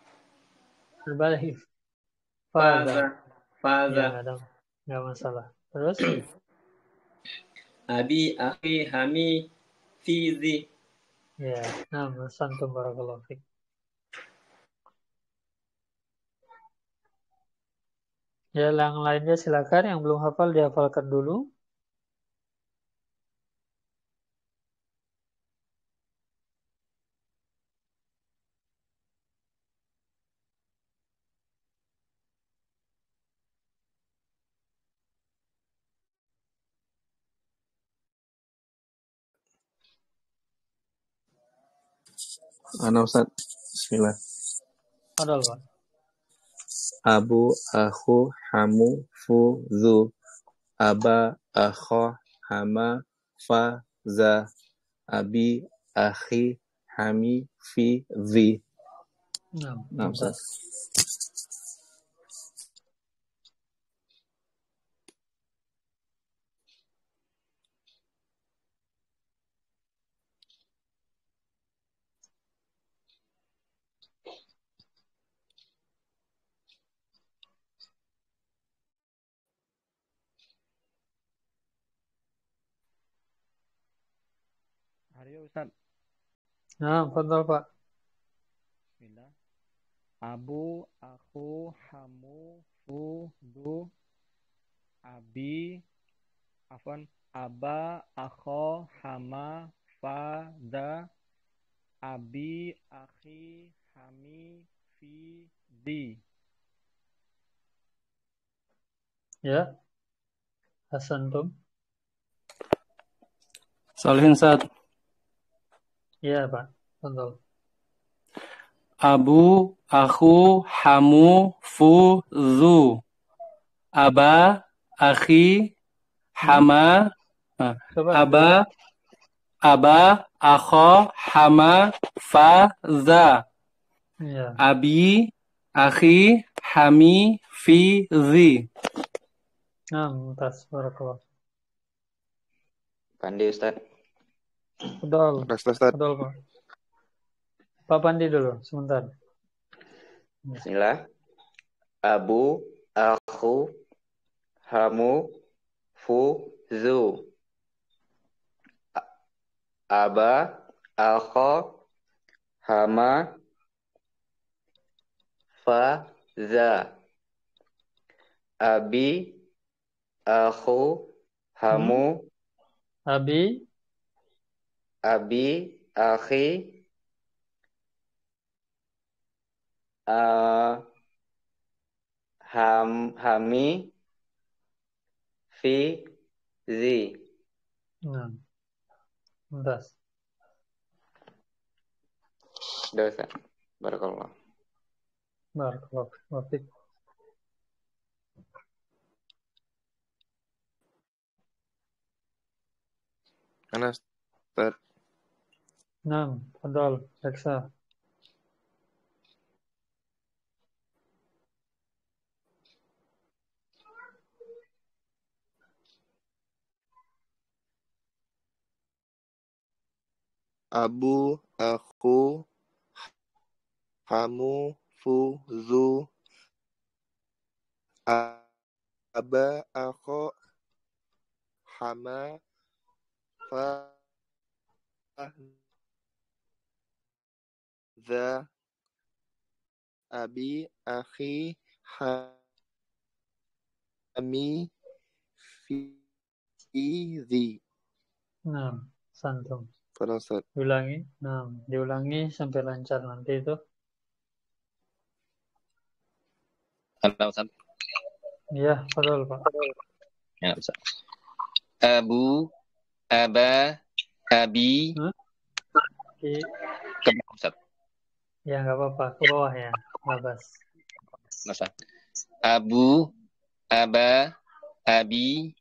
Balik. Faza. Faza. Ya, Gak masalah. Terus? Abi akhi hami fizi. Ya, nama santum barakallahu Ya, yang lainnya silakan yang belum hafal dihafalkan dulu. Ana Ustaz. Bismillah. Padahal, Abu, aku, hamu, fu, zu. Aba, akho, hama, fa, za. Abi, akhi, hami, fi, zi. Nah, Ustaz. Hari ya, Ustaz. Nah, fadal Pak. Bismillah. Abu, aku, hamu, fu, du, abi, afan, aba, akho, hama, fa, da, abi, akhi, hami, fi, di. Ya. Tom. Salihin saat. Iya, Pak. Betul. Abu, aku, hamu, fu, zu. Aba, akhi, hama. Ah, aba, aba, akho, hama, fa, za. Ya. Abi, akhi, hami, fi, zi. Nah, mumtaz. Barakallah. Pandi Ustaz. Bedol. Bedol, Pak. Pak Pandi dulu, sebentar. Bismillah. Abu, aku, hamu, fu, zu. Aba, aku, hama, fa, za. Abi, aku, hamu. Hmm. Abi, abi, akhi, uh, ham, hami, fi, zi. Nah, das. Dosa. Barakallah. Barakallah. Anas, Karena nam تفضل لك abu, aku, kamu, fu, zu, aba, aku, hama, fa, the abi akhi hami fi di Nah, santum. Para Ulangi. Nah, diulangi sampai lancar nanti itu. Halo Ustaz. Iya, betul Pak. Ya, bisa. Abu, Aba, Abi. Huh? Okay. Ustaz. Ya nggak apa-apa ke bawah ya, Abbas. Masa. Abu, Aba, Abi,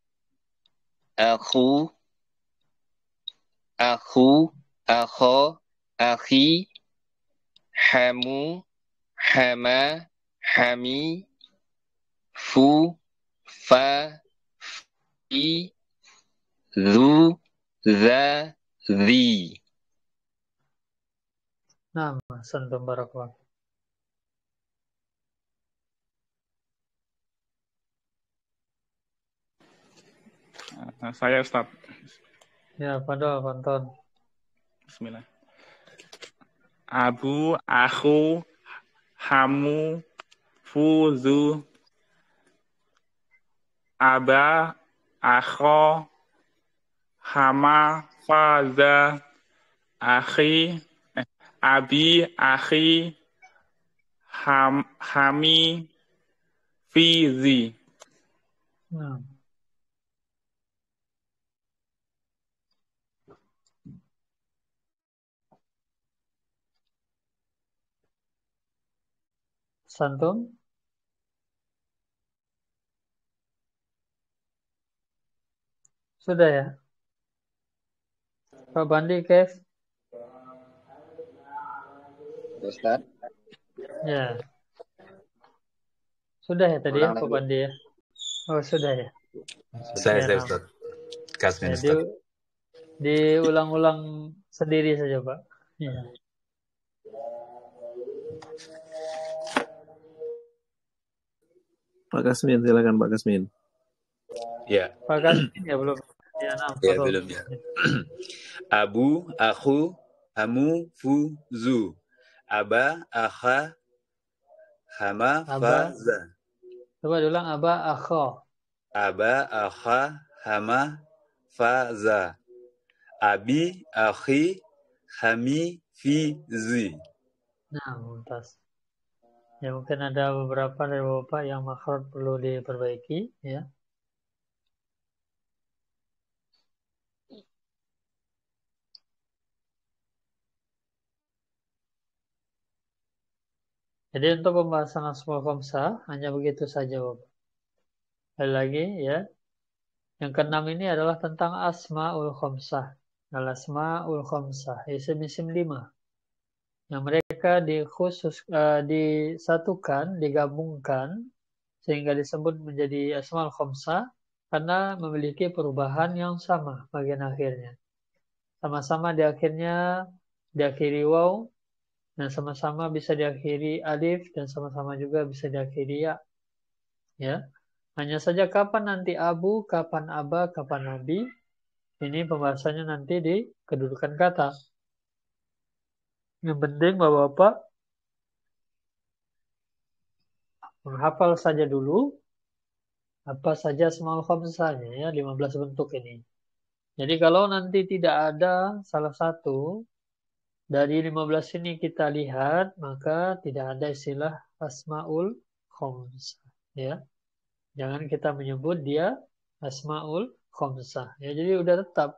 Aku, Aku, Aho Akhi, Hamu, Hama, Hami, Fu, Fa, Fi, Zu, Za, Zi. نعم أحسنتم بارك الله Saya Ustaz. Ya, pada Panton. Bismillah. Abu, aku, hamu, fuzu, aba, akho, hama, faza, akhi, abi, akhi, ham, hami, fizi. Nah. Sudah ya? Pak Bandi, Okay. Ustaz. Ya. Sudah ya tadi ya, Pak bandi ya? Oh, sudah ya. saya ya, sudah Ustaz. Kasmin Jadi, ya, Ustaz. Diulang-ulang sendiri saja, Pak. Ya. Pak Kasmin, silakan Pak Kasmin. Ya. Pak Kasmin ya belum. Ya, nah, ya belum ya. Abu, aku, amu, fu, zu. Aba, akha, hama, aba. faza. Coba diulang aba, akha. Aba, akha, hama, faza. Abi, akhi, hami, zi Nah, muntas. Ya mungkin ada beberapa dari Bapak yang makhluk perlu diperbaiki ya. Jadi untuk pembahasan asma khamsa hanya begitu saja Bapak. Sekali lagi ya. Yang keenam ini adalah tentang asmaul khamsa. Al-asmaul khamsah, isim-isim lima. Yang mereka dikhusus uh, disatukan, digabungkan sehingga disebut menjadi asmaul khamsa karena memiliki perubahan yang sama bagian akhirnya. Sama-sama di akhirnya diakhiri waw Nah, sama-sama bisa diakhiri alif dan sama-sama juga bisa diakhiri ya. Ya. Hanya saja kapan nanti abu, kapan aba, kapan nabi. Ini pembahasannya nanti di kedudukan kata. Yang penting Bapak-Bapak menghafal saja dulu apa saja asmaul khamsahnya ya 15 bentuk ini. Jadi kalau nanti tidak ada salah satu dari 15 ini kita lihat, maka tidak ada istilah asmaul khomsah. Ya. Jangan kita menyebut dia asmaul khomsah. Ya, jadi sudah tetap.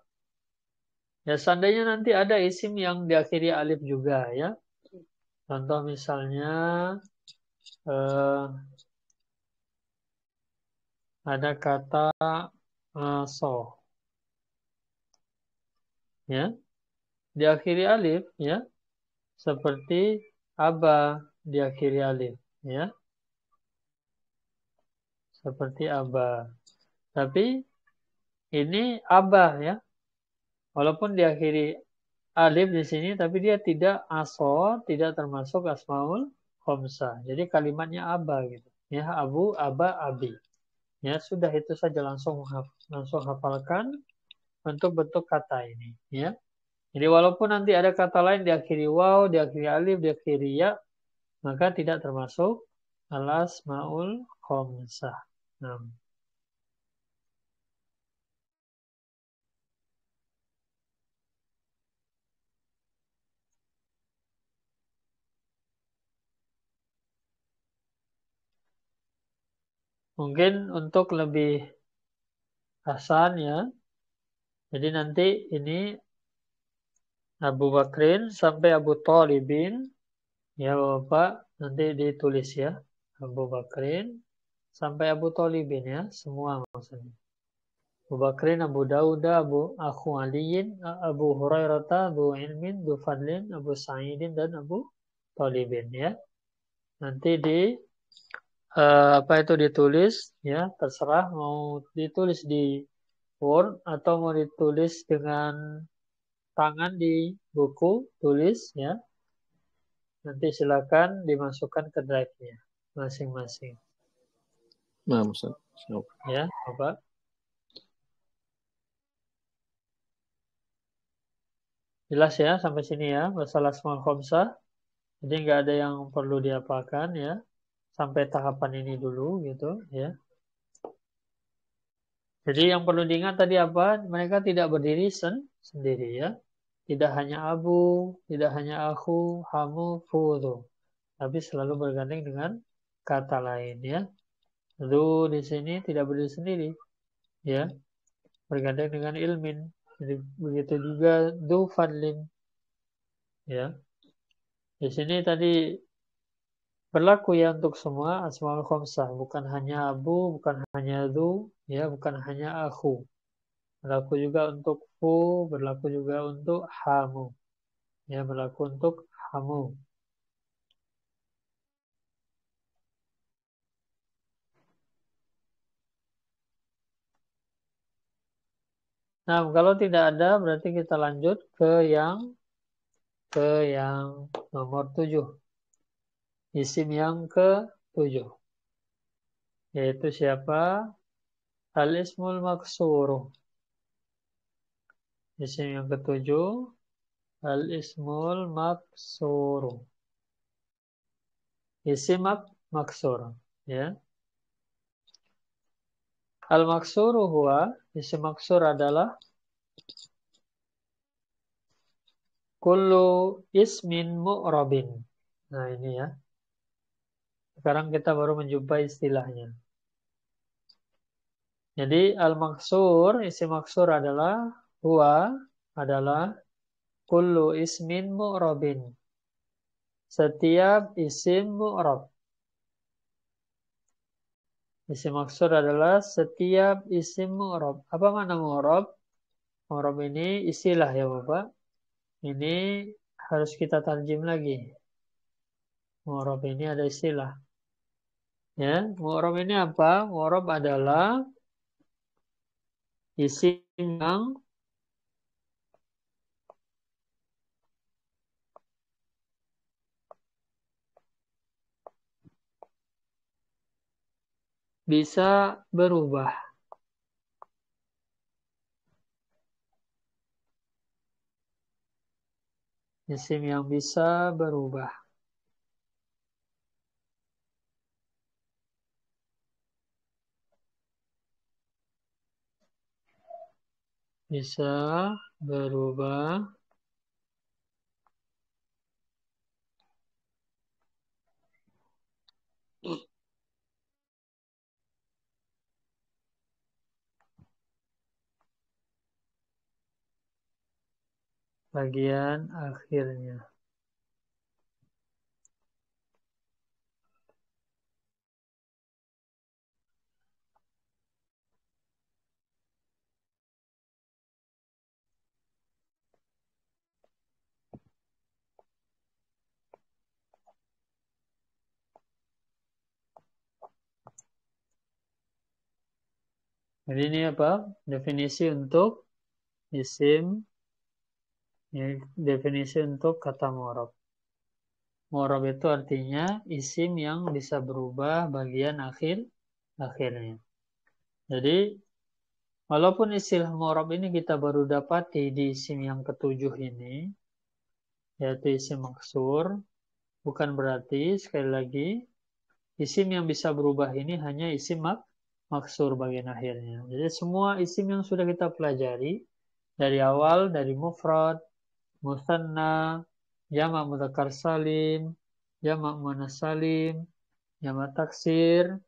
Ya, seandainya nanti ada isim yang diakhiri alif juga ya. Contoh misalnya eh, ada kata aso. Eh, ya, diakhiri alif ya seperti aba diakhiri alif ya seperti aba tapi ini aba ya walaupun diakhiri alif di sini tapi dia tidak aso tidak termasuk asmaul khomsa jadi kalimatnya aba gitu ya abu aba abi ya sudah itu saja langsung langsung hafalkan untuk bentuk kata ini ya jadi walaupun nanti ada kata lain diakhiri waw, diakhiri alif, diakhiri ya, maka tidak termasuk alas maul khomsah. Nah. Mungkin untuk lebih asan ya. Jadi nanti ini Abu Bakrin sampai Abu Talibin. Ya Bapak, nanti ditulis ya. Abu Bakrin sampai Abu Talibin ya, semua maksudnya. Abu Bakrin, Abu Dauda, Abu Akhu Aliyin, Abu Hurairata Abu Ilmin, Abu Fadlin, Abu Sa'idin, dan Abu Talibin ya. Nanti di uh, apa itu ditulis ya, terserah mau ditulis di Word atau mau ditulis dengan tangan di buku tulis ya. Nanti silakan dimasukkan ke drive-nya masing-masing. Nah, Ustaz. Ya, Bapak. Jelas ya sampai sini ya masalah small komsa. Jadi nggak ada yang perlu diapakan ya sampai tahapan ini dulu gitu ya. Jadi yang perlu diingat tadi apa? Mereka tidak berdiri sen sendiri ya. Tidak hanya abu, tidak hanya aku, hamu, fudu. Tapi selalu bergandeng dengan kata lain ya. Lu di sini tidak berdiri sendiri ya. Bergandeng dengan ilmin. Jadi, begitu juga du fadlin ya. Di sini tadi berlaku ya untuk semua asmaul khamsah, bukan hanya abu, bukan hanya du, ya, bukan hanya aku. Berlaku juga untuk berlaku berlaku juga untuk hamu ya berlaku untuk hamu Nah, kalau tidak ada berarti kita lanjut ke yang ke yang nomor tujuh. Isim yang ke tujuh. Yaitu siapa? Al-ismul maksuru. Ya, isim yang ketujuh, al-ismul maksur. Isim mak maksur. Ya. Al-maksur huwa, isim maksur adalah kullu ismin mu'rabin. Nah ini ya. Sekarang kita baru menjumpai istilahnya. Jadi al-maksur, isi maksur adalah Huwa adalah kullu ismin mu'robin. Setiap isim mu'rob. Isim maksud adalah setiap isim mu'rob. Apa makna mu'rob? Mu'rob ini istilah ya Bapak. Ini harus kita tarjim lagi. Mu'rob ini ada istilah. Ya, mu'rob ini apa? Mu'rob adalah isim yang bisa berubah. Isim yang bisa berubah. Bisa berubah bagian akhirnya. Jadi ini apa? Definisi untuk isim ini ya, definisi untuk kata morob. Morob itu artinya isim yang bisa berubah bagian akhir akhirnya. Jadi walaupun istilah morob ini kita baru dapati di isim yang ketujuh ini, yaitu isim maksur, bukan berarti sekali lagi isim yang bisa berubah ini hanya isim mak maksur bagian akhirnya. Jadi semua isim yang sudah kita pelajari dari awal, dari mufrad, musanna, jamak mudakar salim, jamak muannas salim, jamak taksir,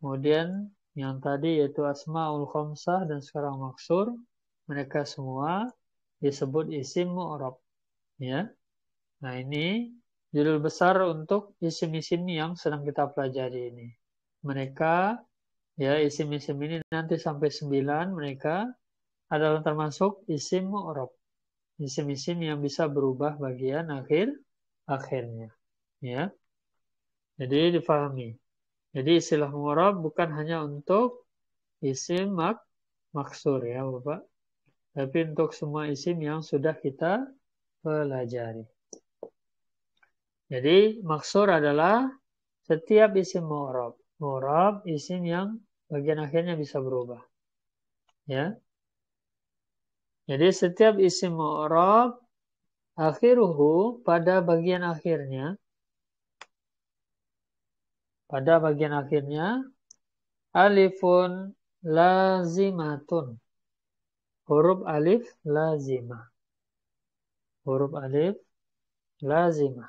kemudian yang tadi yaitu asmaul khomsah dan sekarang maksur, mereka semua disebut isim mu'rab. Ya. Nah, ini judul besar untuk isim-isim yang sedang kita pelajari ini. Mereka ya isim-isim ini nanti sampai sembilan mereka adalah termasuk isim mu'rab isim-isim yang bisa berubah bagian akhir akhirnya ya jadi difahami jadi istilah murab bukan hanya untuk isim mak maksur ya Bapak tapi untuk semua isim yang sudah kita pelajari jadi maksur adalah setiap isim murab murab isim yang bagian akhirnya bisa berubah ya jadi setiap isim mu'rab akhiruhu pada bagian akhirnya pada bagian akhirnya alifun lazimatun huruf alif lazimah huruf alif lazimah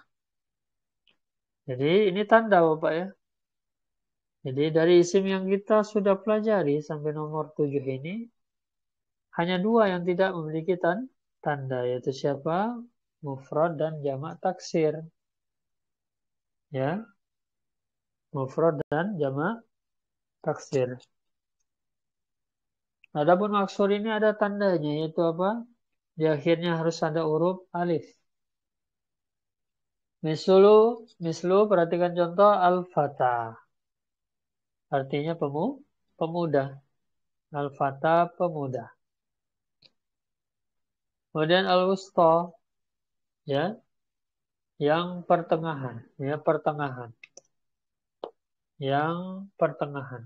jadi ini tanda Bapak ya jadi dari isim yang kita sudah pelajari sampai nomor tujuh ini hanya dua yang tidak memiliki tanda, yaitu siapa? Mufrod dan jamak taksir. Ya. Mufrod dan jamak taksir. Adapun maksud ini ada tandanya, yaitu apa? Di akhirnya harus ada huruf alif. Mislu, mislu perhatikan contoh al-fata. Artinya pemu, pemuda. Al-fata pemuda. Kemudian al-wusta ya yang pertengahan, ya pertengahan. Yang pertengahan.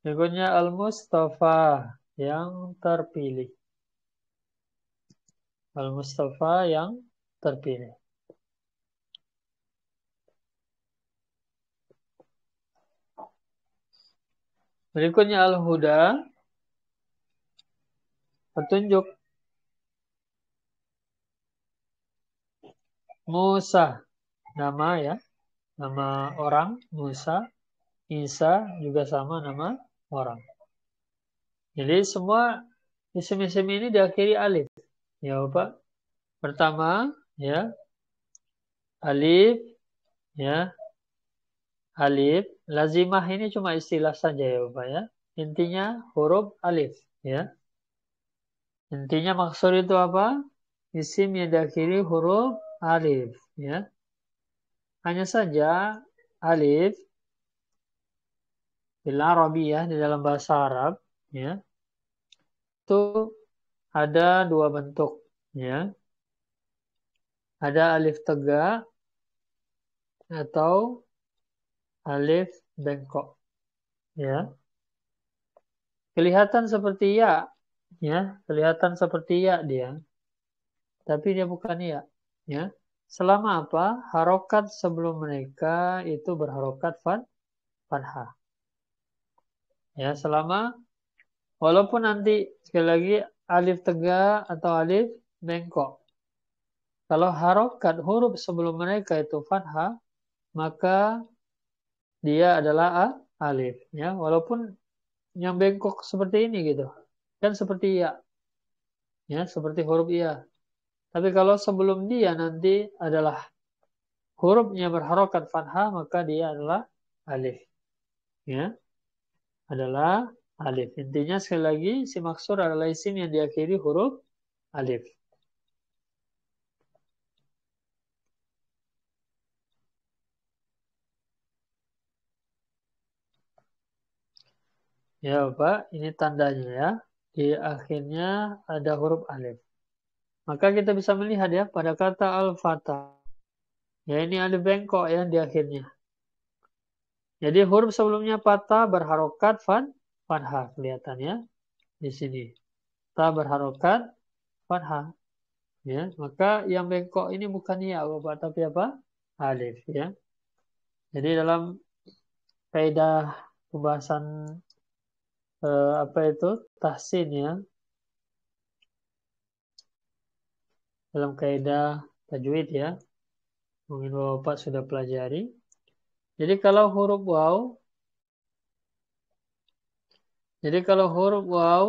Berikutnya al-mustafa yang terpilih. Al-mustafa yang terpilih. Berikutnya al-huda petunjuk Musa nama ya nama orang Musa Isa juga sama nama orang jadi semua isim-isim ini diakhiri alif ya Bapak pertama ya alif ya alif lazimah ini cuma istilah saja ya Bapak ya intinya huruf alif ya Intinya maksud itu apa? Isim yang diakhiri huruf alif. Ya. Hanya saja alif bila ya, di dalam bahasa Arab ya itu ada dua bentuk ya ada alif tegak atau alif bengkok ya kelihatan seperti ya ya kelihatan seperti ya dia tapi dia bukan ya ya selama apa harokat sebelum mereka itu berharokat fat fathah ya selama walaupun nanti sekali lagi alif tegak atau alif bengkok kalau harokat huruf sebelum mereka itu fathah maka dia adalah a, alif ya walaupun yang bengkok seperti ini gitu dan seperti ya. Ya, seperti huruf ya. Tapi kalau sebelum dia nanti adalah hurufnya berharokat fathah, maka dia adalah alif. Ya, adalah alif. Intinya sekali lagi, si maksur adalah isim yang diakhiri huruf alif. Ya pak, ini tandanya ya di akhirnya ada huruf alif. Maka kita bisa melihat ya pada kata al-fata. Ya ini ada bengkok yang di akhirnya. Jadi huruf sebelumnya patah berharokat fan fathah kelihatannya di sini. Ta berharokat fanha. Ya, maka yang bengkok ini bukan ya Bapak, tapi apa? Alif ya. Jadi dalam kaidah pembahasan uh, apa itu tahsin ya dalam kaidah tajwid ya mungkin bapak sudah pelajari jadi kalau huruf waw jadi kalau huruf waw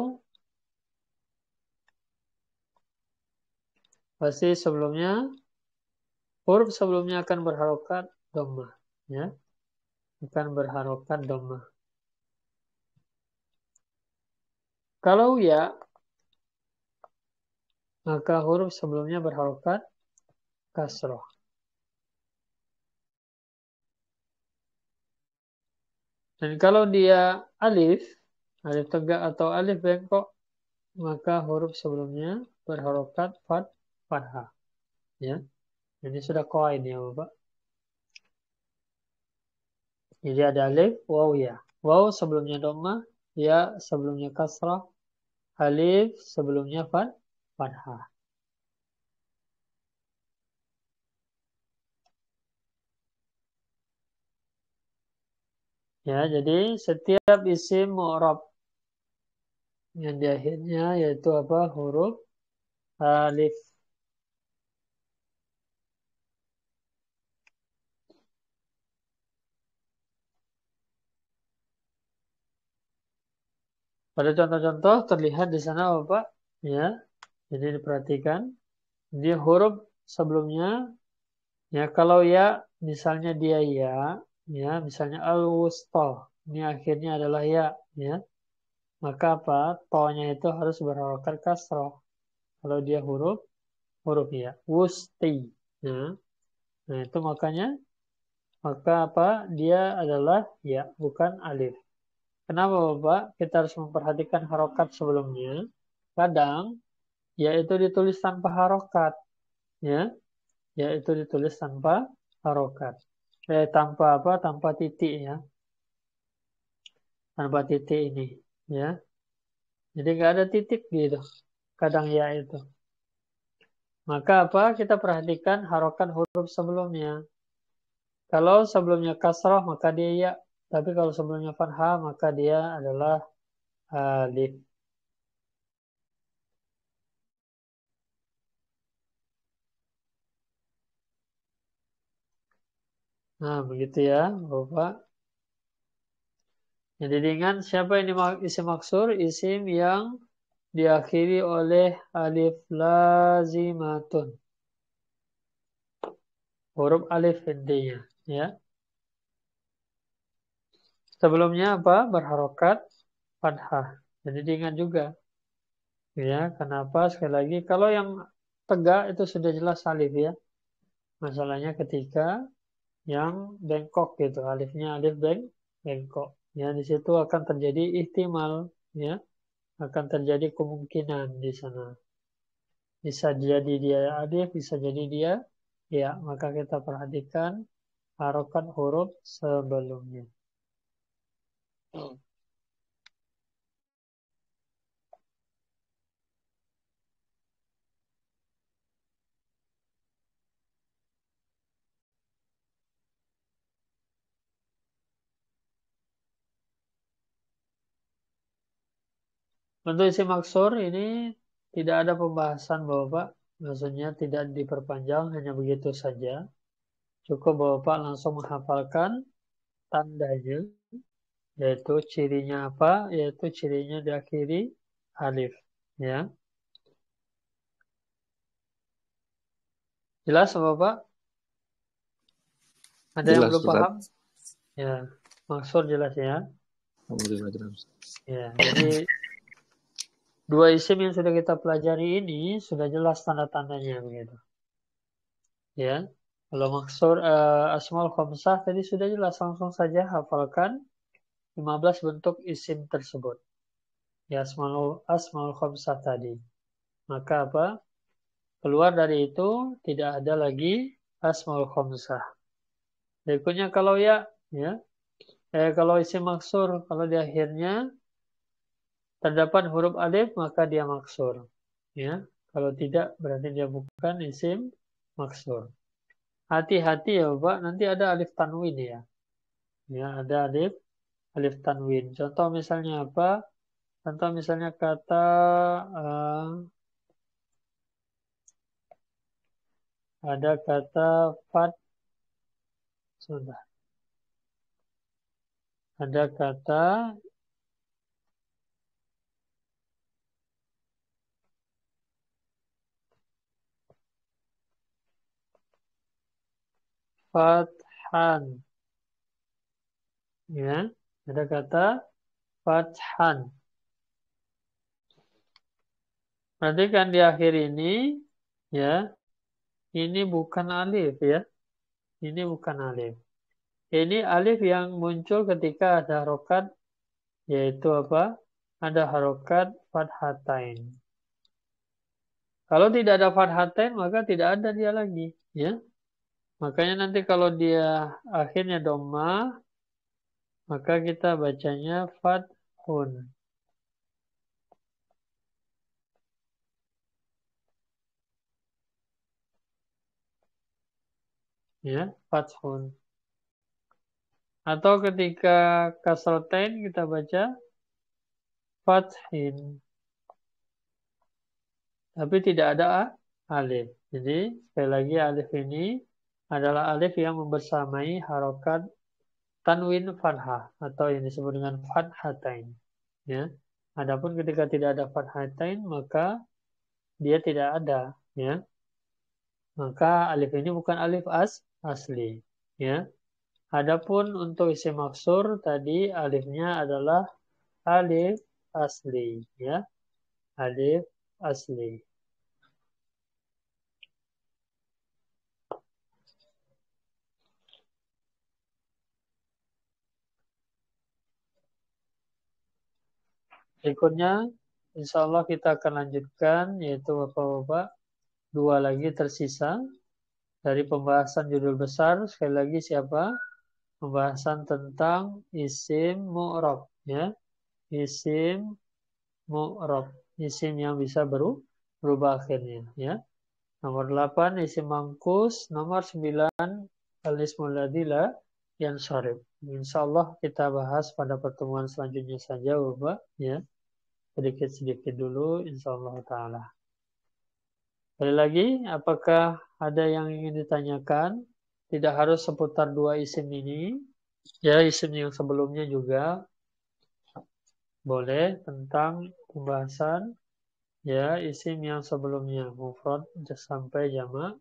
pasti sebelumnya huruf sebelumnya akan berharokat doma ya akan berharokat doma Kalau ya, maka huruf sebelumnya berharokat kasroh. Dan kalau dia alif, alif tegak atau alif bengkok, maka huruf sebelumnya berharokat fat fatha. Ya. ini sudah koin ya Bapak. Jadi ada alif, wow ya. wow sebelumnya domah, ya sebelumnya kasrah, alif sebelumnya fat, fathah. Ya, jadi setiap isim mu'rab yang di akhirnya yaitu apa? huruf alif Pada contoh-contoh terlihat di sana Bapak ya. Jadi diperhatikan dia huruf sebelumnya ya kalau ya misalnya dia ya ya misalnya al wusta ini akhirnya adalah ya ya maka apa tonya itu harus berharokat kasroh kalau dia huruf huruf ya wusti ya nah itu makanya maka apa dia adalah ya bukan alif Kenapa Bapak? Kita harus memperhatikan harokat sebelumnya. Kadang, yaitu ditulis tanpa harokat. Ya, yaitu ditulis tanpa harokat. Eh, tanpa apa? Tanpa titik ya. Tanpa titik ini. Ya. Jadi nggak ada titik gitu. Kadang ya itu. Maka apa? Kita perhatikan harokat huruf sebelumnya. Kalau sebelumnya kasroh maka dia ya. Tapi kalau sebelumnya fathah maka dia adalah eh, alif. Nah, begitu ya, Bapak. Jadi dengan siapa ini isim maksur? Isim yang diakhiri oleh alif lazimatun. Huruf alif intinya, ya sebelumnya apa berharokat fathah jadi diingat juga ya kenapa sekali lagi kalau yang tegak itu sudah jelas alif ya masalahnya ketika yang bengkok gitu alifnya alif beng bengkok ya di situ akan terjadi ihtimal ya akan terjadi kemungkinan di sana bisa jadi dia alif bisa jadi dia ya maka kita perhatikan harokat huruf sebelumnya untuk isi maksur ini tidak ada pembahasan Bapak, maksudnya tidak diperpanjang hanya begitu saja. Cukup Bapak langsung menghafalkan tandanya yaitu cirinya apa yaitu cirinya diakhiri alif ya jelas Pak? ada jelas, yang belum jelas. paham ya maksud jelas ya ya jadi dua isim yang sudah kita pelajari ini sudah jelas tanda tandanya begitu ya kalau maksud uh, asmaul khamsah tadi sudah jelas langsung saja hafalkan 15 bentuk isim tersebut. Ya, asmaul, asmaul khamsah tadi. Maka apa? Keluar dari itu tidak ada lagi asmaul khamsah. Berikutnya kalau ya, ya. Eh, kalau isim maksur, kalau di akhirnya terdapat huruf alif maka dia maksur. Ya, kalau tidak berarti dia bukan isim maksur. Hati-hati ya Bapak, nanti ada alif tanwin ya. Ya, ada alif alif tanwin. Contoh misalnya apa? Contoh misalnya kata uh, ada kata fat sudah. Ada kata fathan ya ada kata fathan. kan di akhir ini, ya, ini bukan alif ya. Ini bukan alif. Ini alif yang muncul ketika ada harokat, yaitu apa? Ada harokat fathatain. Kalau tidak ada fathatain, maka tidak ada dia lagi, ya. Makanya nanti kalau dia akhirnya doma, maka kita bacanya fathun. Ya, fathun. Atau ketika kasratain kita baca fathin. Tapi tidak ada A, alif. Jadi sekali lagi alif ini adalah alif yang membersamai harokat tanwin fathah atau yang disebut dengan fathatain. Ya. Adapun ketika tidak ada fathatain maka dia tidak ada. Ya. Maka alif ini bukan alif as asli. Ya. Adapun untuk isim maksur tadi alifnya adalah alif asli. Ya. Alif asli. Berikutnya, insya Allah kita akan lanjutkan, yaitu Bapak-Bapak, dua lagi tersisa dari pembahasan judul besar. Sekali lagi siapa? Pembahasan tentang isim mu'rob. Ya. Isim mu'rob. Isim yang bisa berubah akhirnya. Ya. Nomor 8, isim mangkus. Nomor 9, alis ismul yang syarif. Insya Allah kita bahas pada pertemuan selanjutnya saja Bapak ya. Sedikit-sedikit dulu insya Allah ta'ala. Sekali lagi, apakah ada yang ingin ditanyakan? Tidak harus seputar dua isim ini. Ya, isim yang sebelumnya juga boleh tentang pembahasan ya isim yang sebelumnya mufrad sampai jama,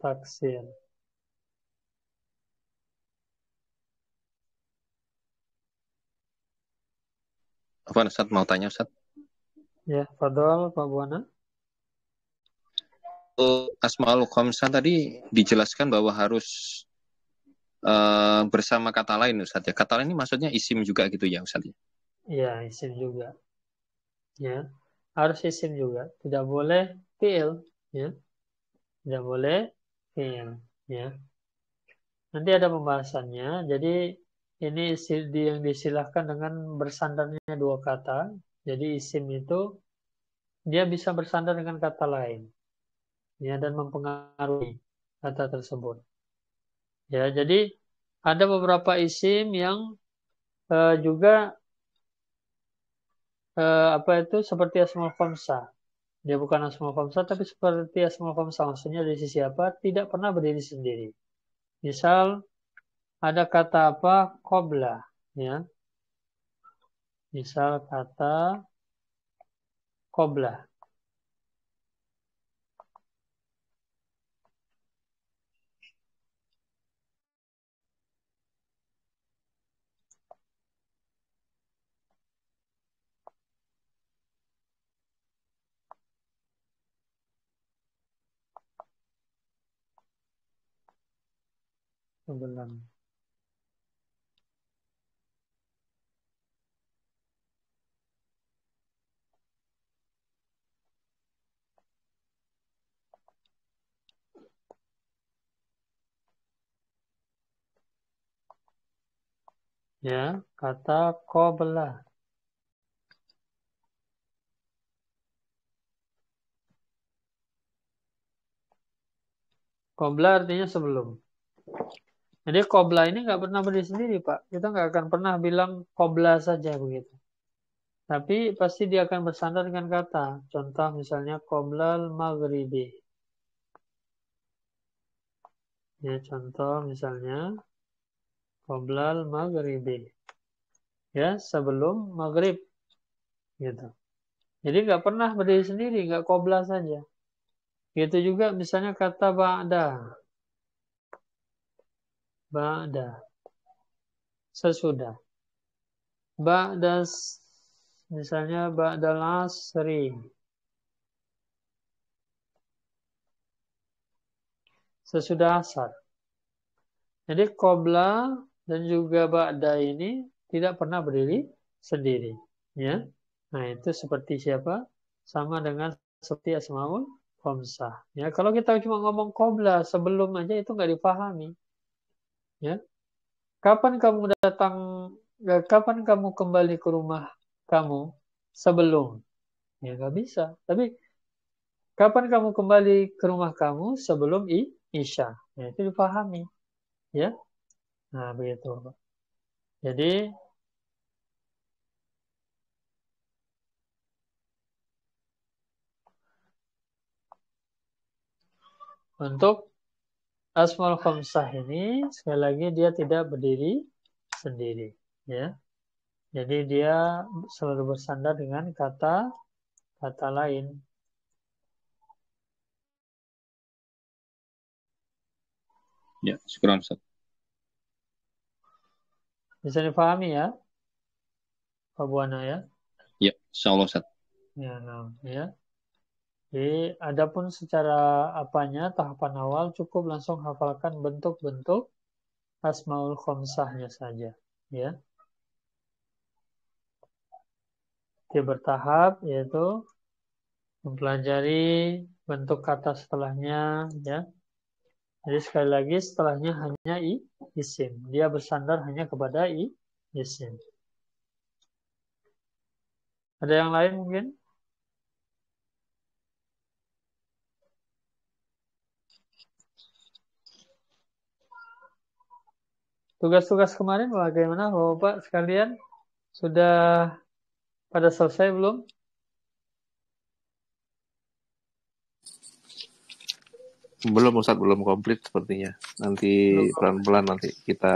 taksir. Apa Ustaz mau tanya Ustaz? Ya, Fadol, Pak Buana. Asmaul Khamsah tadi dijelaskan bahwa harus uh, bersama kata lain Ustaz ya. Kata lain ini maksudnya isim juga gitu ya Ustaz ya. Iya, isim juga. Ya. Harus isim juga, tidak boleh fiil ya. Tidak boleh fiil ya. Nanti ada pembahasannya. Jadi ini yang disilahkan dengan bersandarnya dua kata. Jadi isim itu dia bisa bersandar dengan kata lain ya dan mempengaruhi kata tersebut. Ya, jadi ada beberapa isim yang uh, juga uh, apa itu seperti asmaul khamsa. Dia bukan asmaul khamsa tapi seperti asmaul khamsa maksudnya dari sisi apa? Tidak pernah berdiri sendiri. Misal ada kata apa kobla ya misal kata kobla sebelum Ya, kata kobla. Kobla artinya sebelum. Jadi kobla ini nggak pernah berdiri sendiri, Pak. Kita nggak akan pernah bilang kobla saja begitu. Tapi pasti dia akan bersandar dengan kata. Contoh misalnya kobla maghribi Ya, contoh misalnya Qoblal maghribi. Ya, sebelum maghrib. Gitu. Jadi nggak pernah berdiri sendiri, nggak qobla saja. Gitu juga misalnya kata ba'da. Ba'da. Sesudah. Ba'da misalnya ba'da asri. Sesudah asar. Jadi qobla dan juga ba'da ini tidak pernah berdiri sendiri ya nah itu seperti siapa sama dengan seperti asmaul khomsah ya kalau kita cuma ngomong qobla sebelum aja itu nggak dipahami ya kapan kamu datang eh, kapan kamu kembali ke rumah kamu sebelum ya nggak bisa tapi kapan kamu kembali ke rumah kamu sebelum i, isya ya, itu dipahami ya Nah, begitu. Jadi untuk asmal Khamsah ini sekali lagi dia tidak berdiri sendiri, ya. Jadi dia selalu bersandar dengan kata kata lain. Ya, sekarang Ustaz. Bisa dipahami ya, Pak Buana ya? Ya, insyaallah Ya, nah, ya. Jadi, adapun secara apanya, tahapan awal cukup langsung hafalkan bentuk-bentuk asmaul khomsahnya saja. Ya. Dia bertahap, yaitu mempelajari bentuk kata setelahnya, ya, jadi sekali lagi setelahnya hanya i isim. Dia bersandar hanya kepada i isim. Ada yang lain mungkin? Tugas-tugas kemarin bagaimana Bapak sekalian? Sudah pada selesai belum? Belum Ustadz, belum komplit sepertinya. Nanti pelan-pelan nanti kita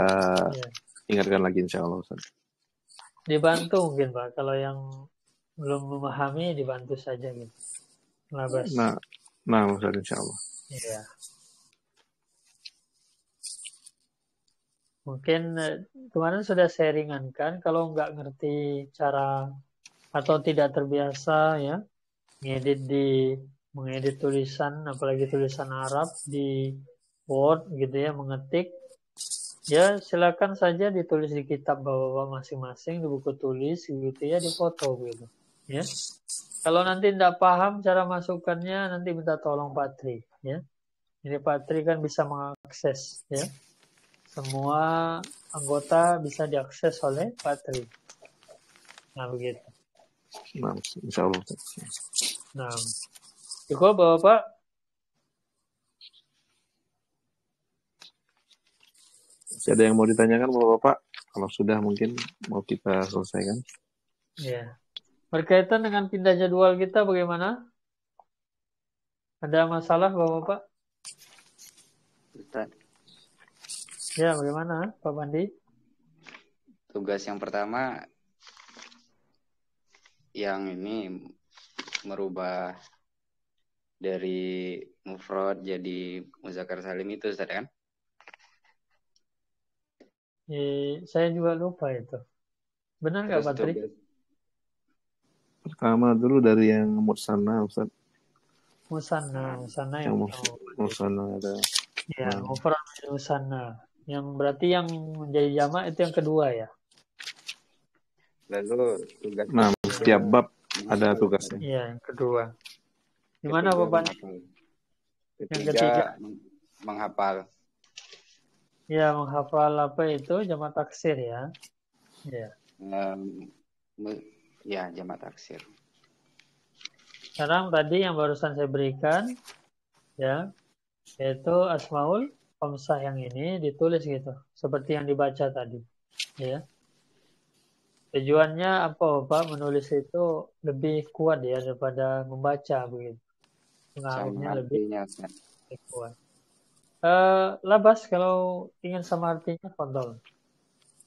yeah. ingatkan lagi insya Allah Ustaz. Dibantu mungkin Pak, kalau yang belum memahami dibantu saja gitu. lah nah, nah Ustaz insya Allah. Iya. Mungkin eh, kemarin sudah saya ringankan kalau nggak ngerti cara atau tidak terbiasa ya ngedit di mengedit tulisan apalagi tulisan Arab di Word gitu ya mengetik ya silakan saja ditulis di kitab bapak-bapak masing-masing di buku tulis gitu ya di foto gitu ya kalau nanti tidak paham cara masukkannya nanti minta tolong Patri ya ini Patri kan bisa mengakses ya semua anggota bisa diakses oleh Patri Tri nah begitu nah, insya Allah nah Iko ya, Bapak. Masih ada yang mau ditanyakan Bapak-Bapak? Kalau sudah mungkin mau kita selesaikan. Ya. Berkaitan dengan pindah jadwal kita bagaimana? Ada masalah Bapak-Bapak? Ya, bagaimana Pak Bandi? Tugas yang pertama yang ini merubah dari mufrad jadi muzakkar salim itu Ustaz ya kan? Eh, saya juga lupa itu. Benar nggak Tri? Pertama dulu dari yang mursana Ustaz. Musana, musana yang, yang mus musana ada. Ya, nah. mufrad musana. Yang berarti yang menjadi jamak itu yang kedua ya. Lalu tugas. Nah, setiap bab ada tugasnya. Iya, yang kedua. Gimana Bapak? beban? Ketiga, yang ketiga menghafal. Ya, menghafal apa itu jamak taksir ya. Iya. Ya. Um, ya, jamak taksir. Sekarang tadi yang barusan saya berikan ya, yaitu asmaul khamsah yang ini ditulis gitu, seperti yang dibaca tadi. Ya. Tujuannya apa Bapak menulis itu lebih kuat ya daripada membaca begitu pengaruhnya lebih kuat. Uh, labas kalau ingin sama artinya kontol.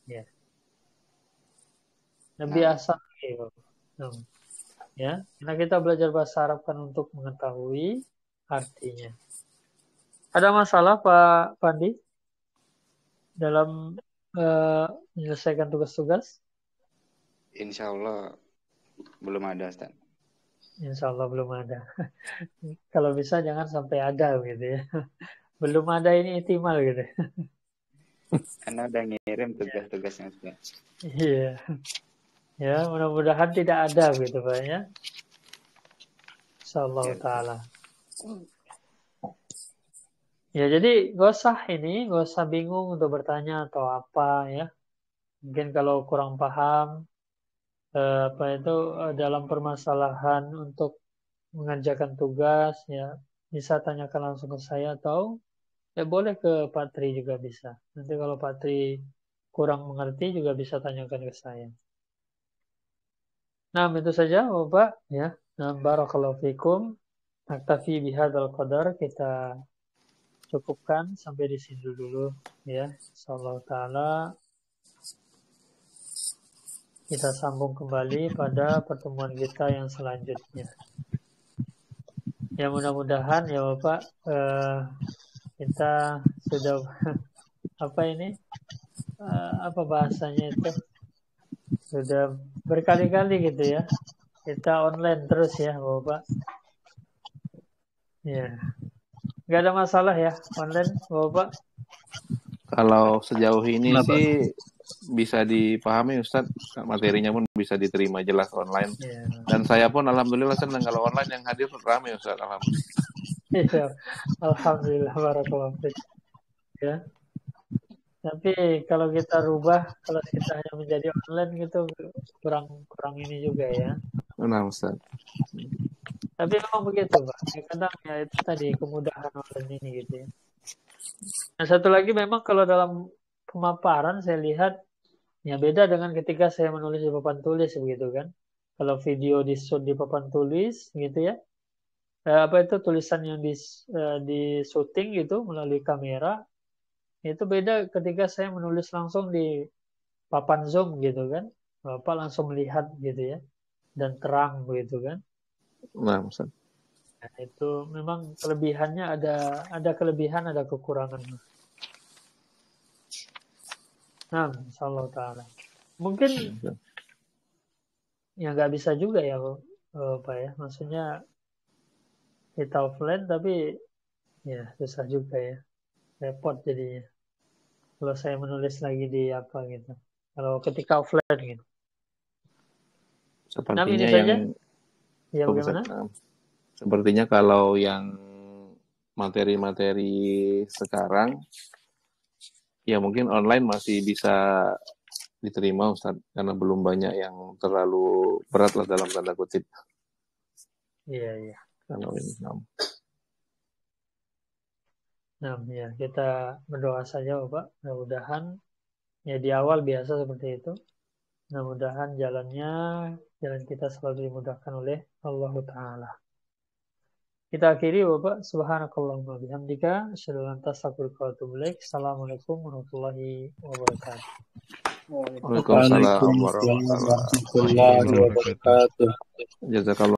Ya. Yeah. Lebih nah. asal Ya. Hmm. Ya, karena kita belajar bahasa Arab kan untuk mengetahui artinya. Ada masalah Pak Pandi dalam uh, menyelesaikan tugas-tugas? Insya Allah belum ada, stand. Insya Allah belum ada. Kalau bisa jangan sampai ada gitu ya. Belum ada ini itimal gitu. Karena udah ngirim tugas-tugasnya sudah. Iya. Ya, mudah-mudahan tidak ada gitu Pak ya. Insya Allah ya. taala. Ya, jadi gak usah ini, gak usah bingung untuk bertanya atau apa ya. Mungkin kalau kurang paham, Eh, apa itu eh, dalam permasalahan untuk mengerjakan tugas ya bisa tanyakan langsung ke saya atau ya boleh ke Pak Tri juga bisa. Nanti kalau Pak Tri kurang mengerti juga bisa tanyakan ke saya. Nah, itu saja Bapak ya. Nah, barakallahu fikum. Naktafi bihadal qadar kita cukupkan sampai di sini dulu ya. Sallallahu taala kita sambung kembali pada pertemuan kita yang selanjutnya. Ya mudah-mudahan ya Bapak eh, kita sudah apa ini eh, apa bahasanya itu sudah berkali-kali gitu ya kita online terus ya Bapak. Ya nggak ada masalah ya online Bapak. Kalau sejauh ini Kenapa? sih bisa dipahami Ustadz, materinya pun bisa diterima jelas online. Yeah. Dan saya pun alhamdulillah senang kalau online yang hadir ramai Ustadz, alhamdulillah. yeah. alhamdulillah barakallahu Ya. Tapi kalau kita rubah, kalau kita hanya menjadi online gitu kurang kurang ini juga ya. Benar Ustaz. Tapi memang begitu Pak. Kadang ya itu tadi kemudahan online ini gitu ya. Nah, satu lagi memang kalau dalam pemaparan saya lihat ya beda dengan ketika saya menulis di papan tulis begitu kan. Kalau video di shoot di papan tulis gitu ya. Eh, apa itu tulisan yang di eh, di syuting gitu melalui kamera itu beda ketika saya menulis langsung di papan zoom gitu kan. Bapak langsung melihat gitu ya dan terang begitu kan. Nah, maksud. Nah, itu memang kelebihannya ada ada kelebihan ada kekurangan. Nah, insyaallah taala. Mungkin ya nggak bisa juga ya apa eh, ya. Maksudnya kita offline tapi ya susah juga ya. Repot jadinya. Kalau saya menulis lagi di apa gitu. Kalau ketika offline gitu. Sepertinya nah, ini saja. yang ya oh, bagaimana? Sepertinya kalau yang materi-materi sekarang ya mungkin online masih bisa diterima Ustadz karena belum banyak yang terlalu berat lah dalam tanda kutip. Iya iya. Kalau ini enam. Enam ya kita berdoa saja Bapak. Mudah-mudahan ya di awal biasa seperti itu. Mudah-mudahan jalannya jalan kita selalu dimudahkan oleh Allah Taala. Kita akhiri ya Bapak subhanakallahumma bihamdika asyhadu an la ilaha illa Assalamualaikum warahmatullahi wabarakatuh. Waalaikumsalam warahmatullahi wabarakatuh. Jazakallah